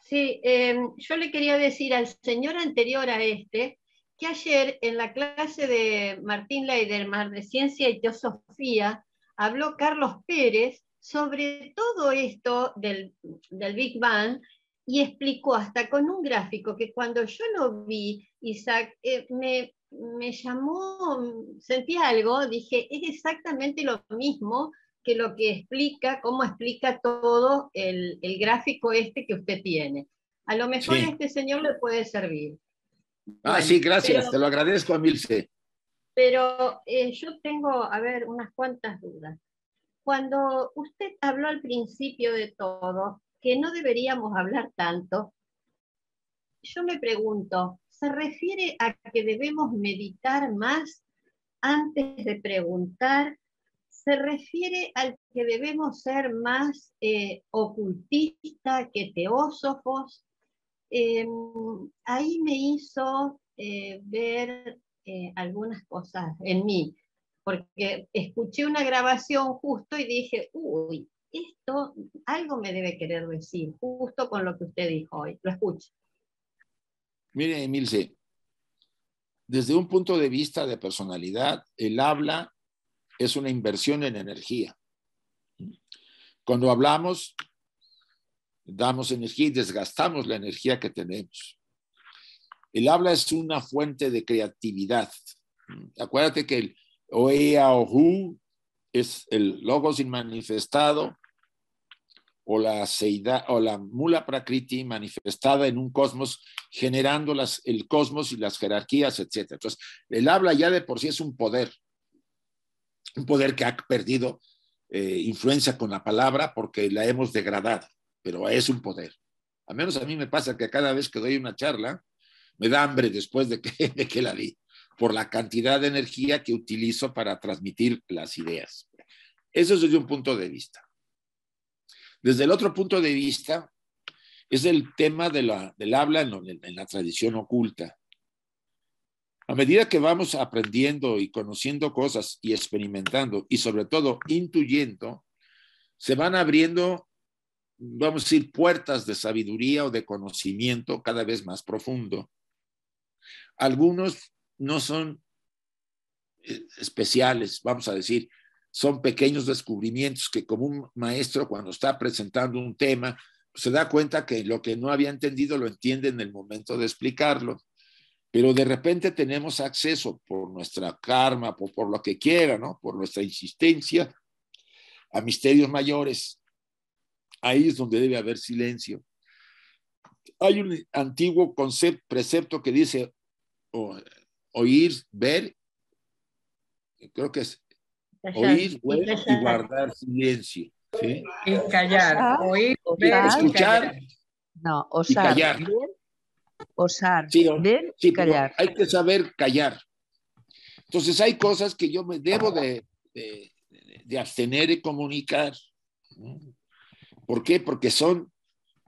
Sí, em, yo le quería decir al señor anterior a este que ayer en la clase de Martín más de Ciencia y Teosofía habló Carlos Pérez sobre todo esto del, Big Bang y explicó hasta con un gráfico que cuando yo lo vi, Isaac, eh, me, me llamó, sentí algo, dije, es exactamente lo mismo que lo que explica, cómo explica todo el, gráfico este que usted tiene. A lo mejor este señor le puede servir. Ah, sí, gracias, te lo agradezco, a Milce. Pero eh, yo tengo, a ver, unas cuantas dudas. Cuando usted habló al principio de todo, que no deberíamos hablar tanto, yo me pregunto, ¿se refiere a que debemos meditar más antes de preguntar? ¿Se refiere al que debemos ser más eh, ocultistas que teósofos? Em, ahí me hizo eh, ver eh, algunas cosas en mí, porque escuché una grabación justo y dije, uy, esto algo me debe querer decir, justo con lo que usted dijo hoy. Lo escucho. Mire, Emilce, desde un punto de vista de personalidad, el habla es una inversión en energía. Cuando hablamos, damos energía y desgastamos la energía que tenemos. El habla es una fuente de creatividad. Acuérdate que el oea o es el logos inmanifestado o la o la mula prakriti manifestada en un cosmos, generando las, el cosmos y las jerarquías, etc. Entonces, el habla ya de por sí es un poder, un poder que ha perdido eh, influencia con la palabra porque la hemos degradado, pero es un poder. A menos a mí me pasa que cada vez que doy una charla, me da hambre después de que, (laughs) la vi, por la cantidad de energía que utilizo para transmitir las ideas. Eso es desde un punto de vista. Desde el otro punto de vista, es el tema del habla en, en la tradición oculta. A medida que vamos aprendiendo y conociendo cosas y experimentando y sobre todo intuyendo, se van abriendo, vamos a decir, puertas de sabiduría o de conocimiento cada vez más profundo. Algunos no son eh, especiales, vamos a decir, son pequeños descubrimientos que como un maestro cuando está presentando un tema, pues, se da cuenta que lo que no había entendido lo entiende en el momento de explicarlo. Pero de repente tenemos acceso por nuestra karma, por, lo que quiera, ¿no? por nuestra insistencia, a misterios mayores. Ahí es donde debe haber silencio. Hay un antiguo concepto, precepto que dice, o, oír, ver, creo que es oír, ver y guardar silencio. Y callar, oír, ver, escuchar. No, osar. Y callar. osar, ver y callar. Hay que saber callar. Entonces hay cosas que yo me debo de, de, de abstener y comunicar. ¿Por qué? Porque son,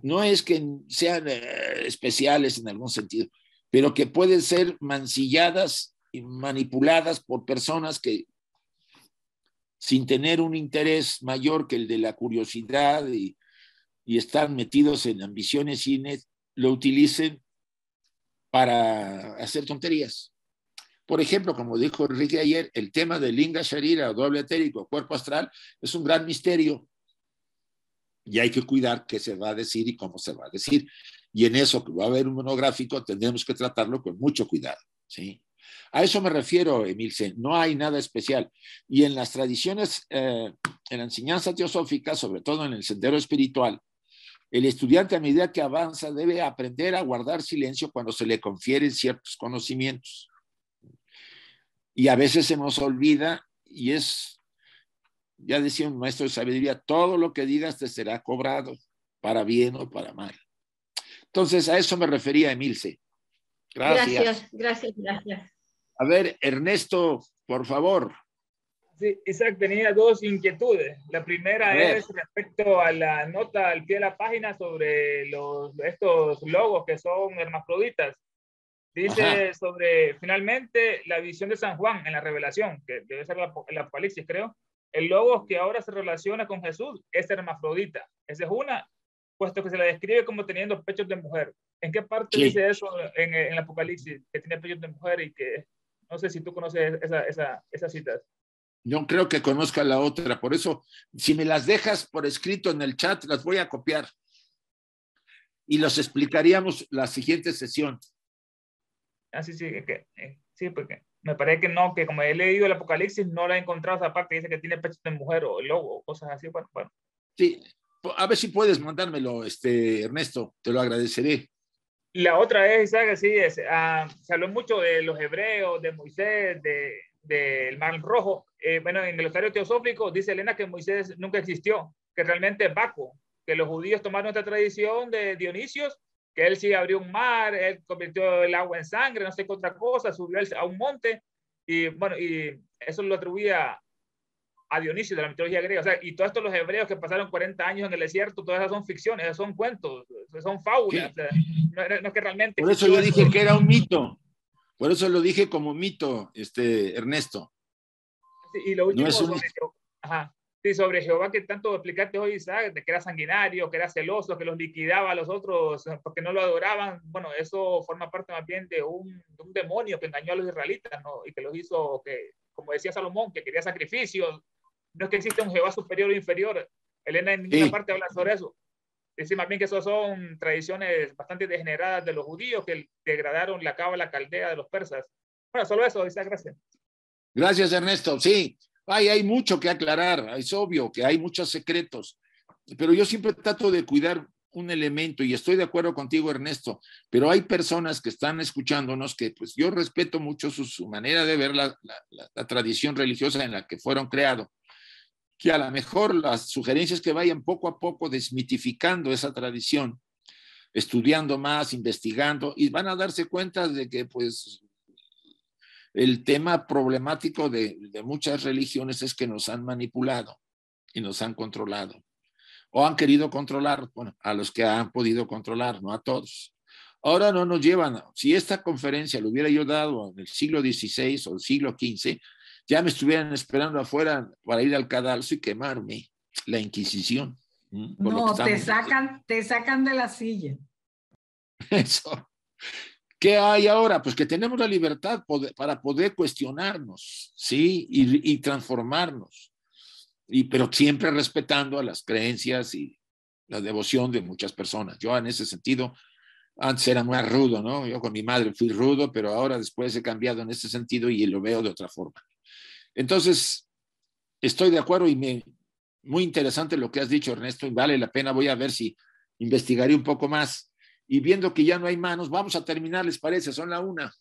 no es que sean eh, especiales en algún sentido, pero que pueden ser mancilladas y manipuladas por personas que sin tener un interés mayor que el de la curiosidad y, estar metidos en ambiciones cines, lo utilicen para hacer tonterías. Por ejemplo, como dijo Enrique ayer, el tema del Linga Sharira, doble etérico, cuerpo astral, es un gran misterio. Y hay que cuidar qué se va a decir y cómo se va a decir y en eso que va a haber un monográfico tendremos que tratarlo con mucho cuidado. ¿sí? A eso me refiero, Emilce, no hay nada especial. Y en las tradiciones, eh, en la enseñanza teosófica, sobre todo en el sendero espiritual, el estudiante a medida que avanza debe aprender a guardar silencio cuando se le confieren ciertos conocimientos. Y a veces se nos olvida y es, ya decía un maestro de sabiduría, todo lo que digas te será cobrado, para bien o para mal. Entonces, a eso me refería, Emilce. Gracias. Gracias, gracias, A ver, Ernesto, por favor. Sí, Isaac tenía dos inquietudes. La primera es respecto a la nota al pie de la página sobre los, estos logos que son hermafroditas. Dice sobre, finalmente, la visión de San Juan en la revelación, que debe ser la, la creo. El logo que ahora se relaciona con Jesús es hermafrodita. Esa es una puesto que se la describe como teniendo pechos de mujer. ¿En qué parte dice eso en, el Apocalipsis, que tiene pechos de mujer y que no sé si tú conoces esa, esa, esas citas? Yo creo que conozca la otra, por eso, si me las dejas por escrito en el chat, las voy a copiar y los explicaríamos la siguiente sesión. Ah, sí, sí, que, eh, sí, porque me parece que no, que como he leído el Apocalipsis, no la he encontrado esa parte, dice que tiene pechos de mujer o lobo, cosas así, bueno, bueno. Sí, a ver si puedes mandármelo, este, Ernesto, te lo agradeceré. La otra es, Isaac, sí, es, ah, se habló mucho de los hebreos, de Moisés, del de, Mar Rojo. Eh, bueno, en el Estadio Teosófico dice Elena que Moisés nunca existió, que realmente es vacuo, que los judíos tomaron esta tradición de Dionisios, que él sí abrió un mar, él convirtió el agua en sangre, no sé qué otra cosa, subió a un monte, y bueno, y eso lo atribuía a Dionisio de la mitología griega. O sea, y todos estos los hebreos que pasaron 40 años en el desierto, todas esas son ficciones, son cuentos, son fábulas. no, es que realmente. Por eso yo dije que era un mito. Por eso lo dije como mito, este, Ernesto. Sí, y lo último sobre, Jehová, sí, sobre Jehová que tanto explicaste hoy, Isaac, de que era sanguinario, que era celoso, que los liquidaba a los otros eh, porque no lo adoraban. Bueno, eso forma parte más bien de un, demonio que engañó a los israelitas ¿no? y que los hizo, que, como decía Salomón, que quería sacrificios no es que exista un Jehová superior o inferior. Elena en ninguna parte habla sobre eso. Dice más bien que eso son tradiciones bastante degeneradas de los judíos que degradaron la cábala caldea de los persas. Bueno, solo eso, Isaac, gracias. Gracias, Ernesto. Sí, hay, hay mucho que aclarar. Es obvio que hay muchos secretos, pero yo siempre trato de cuidar un elemento y estoy de acuerdo contigo, Ernesto, pero hay personas que están escuchándonos que pues yo respeto mucho su, manera de ver la tradición religiosa en la que fueron creados que a lo mejor las sugerencias que vayan poco a poco desmitificando esa tradición, estudiando más, investigando, y van a darse cuenta de que pues el tema problemático de, muchas religiones es que nos han manipulado y nos han controlado, o han querido controlar, a los que han podido controlar, no a todos. Ahora no nos llevan, si esta conferencia lo hubiera yo dado en el siglo XVI o el siglo XV, ya me estuvieran esperando afuera para ir al cadalso y quemarme. La Inquisición. No, te sacan, te sacan de la silla. (laughs) Eso. ¿Qué hay ahora? Pues que tenemos la libertad para poder cuestionarnos, ¿sí? Y, y transformarnos. Y, pero siempre respetando a las creencias y la devoción de muchas personas. Yo en ese sentido, antes era más rudo, ¿no? Yo con mi madre fui rudo, pero ahora después he cambiado en ese sentido y lo veo de otra forma. Entonces, estoy de acuerdo y me, muy interesante lo que has dicho, Ernesto, y vale la pena, voy a ver si investigaré un poco más. Y viendo que ya no hay manos, vamos a terminar, ¿les parece? Son la una.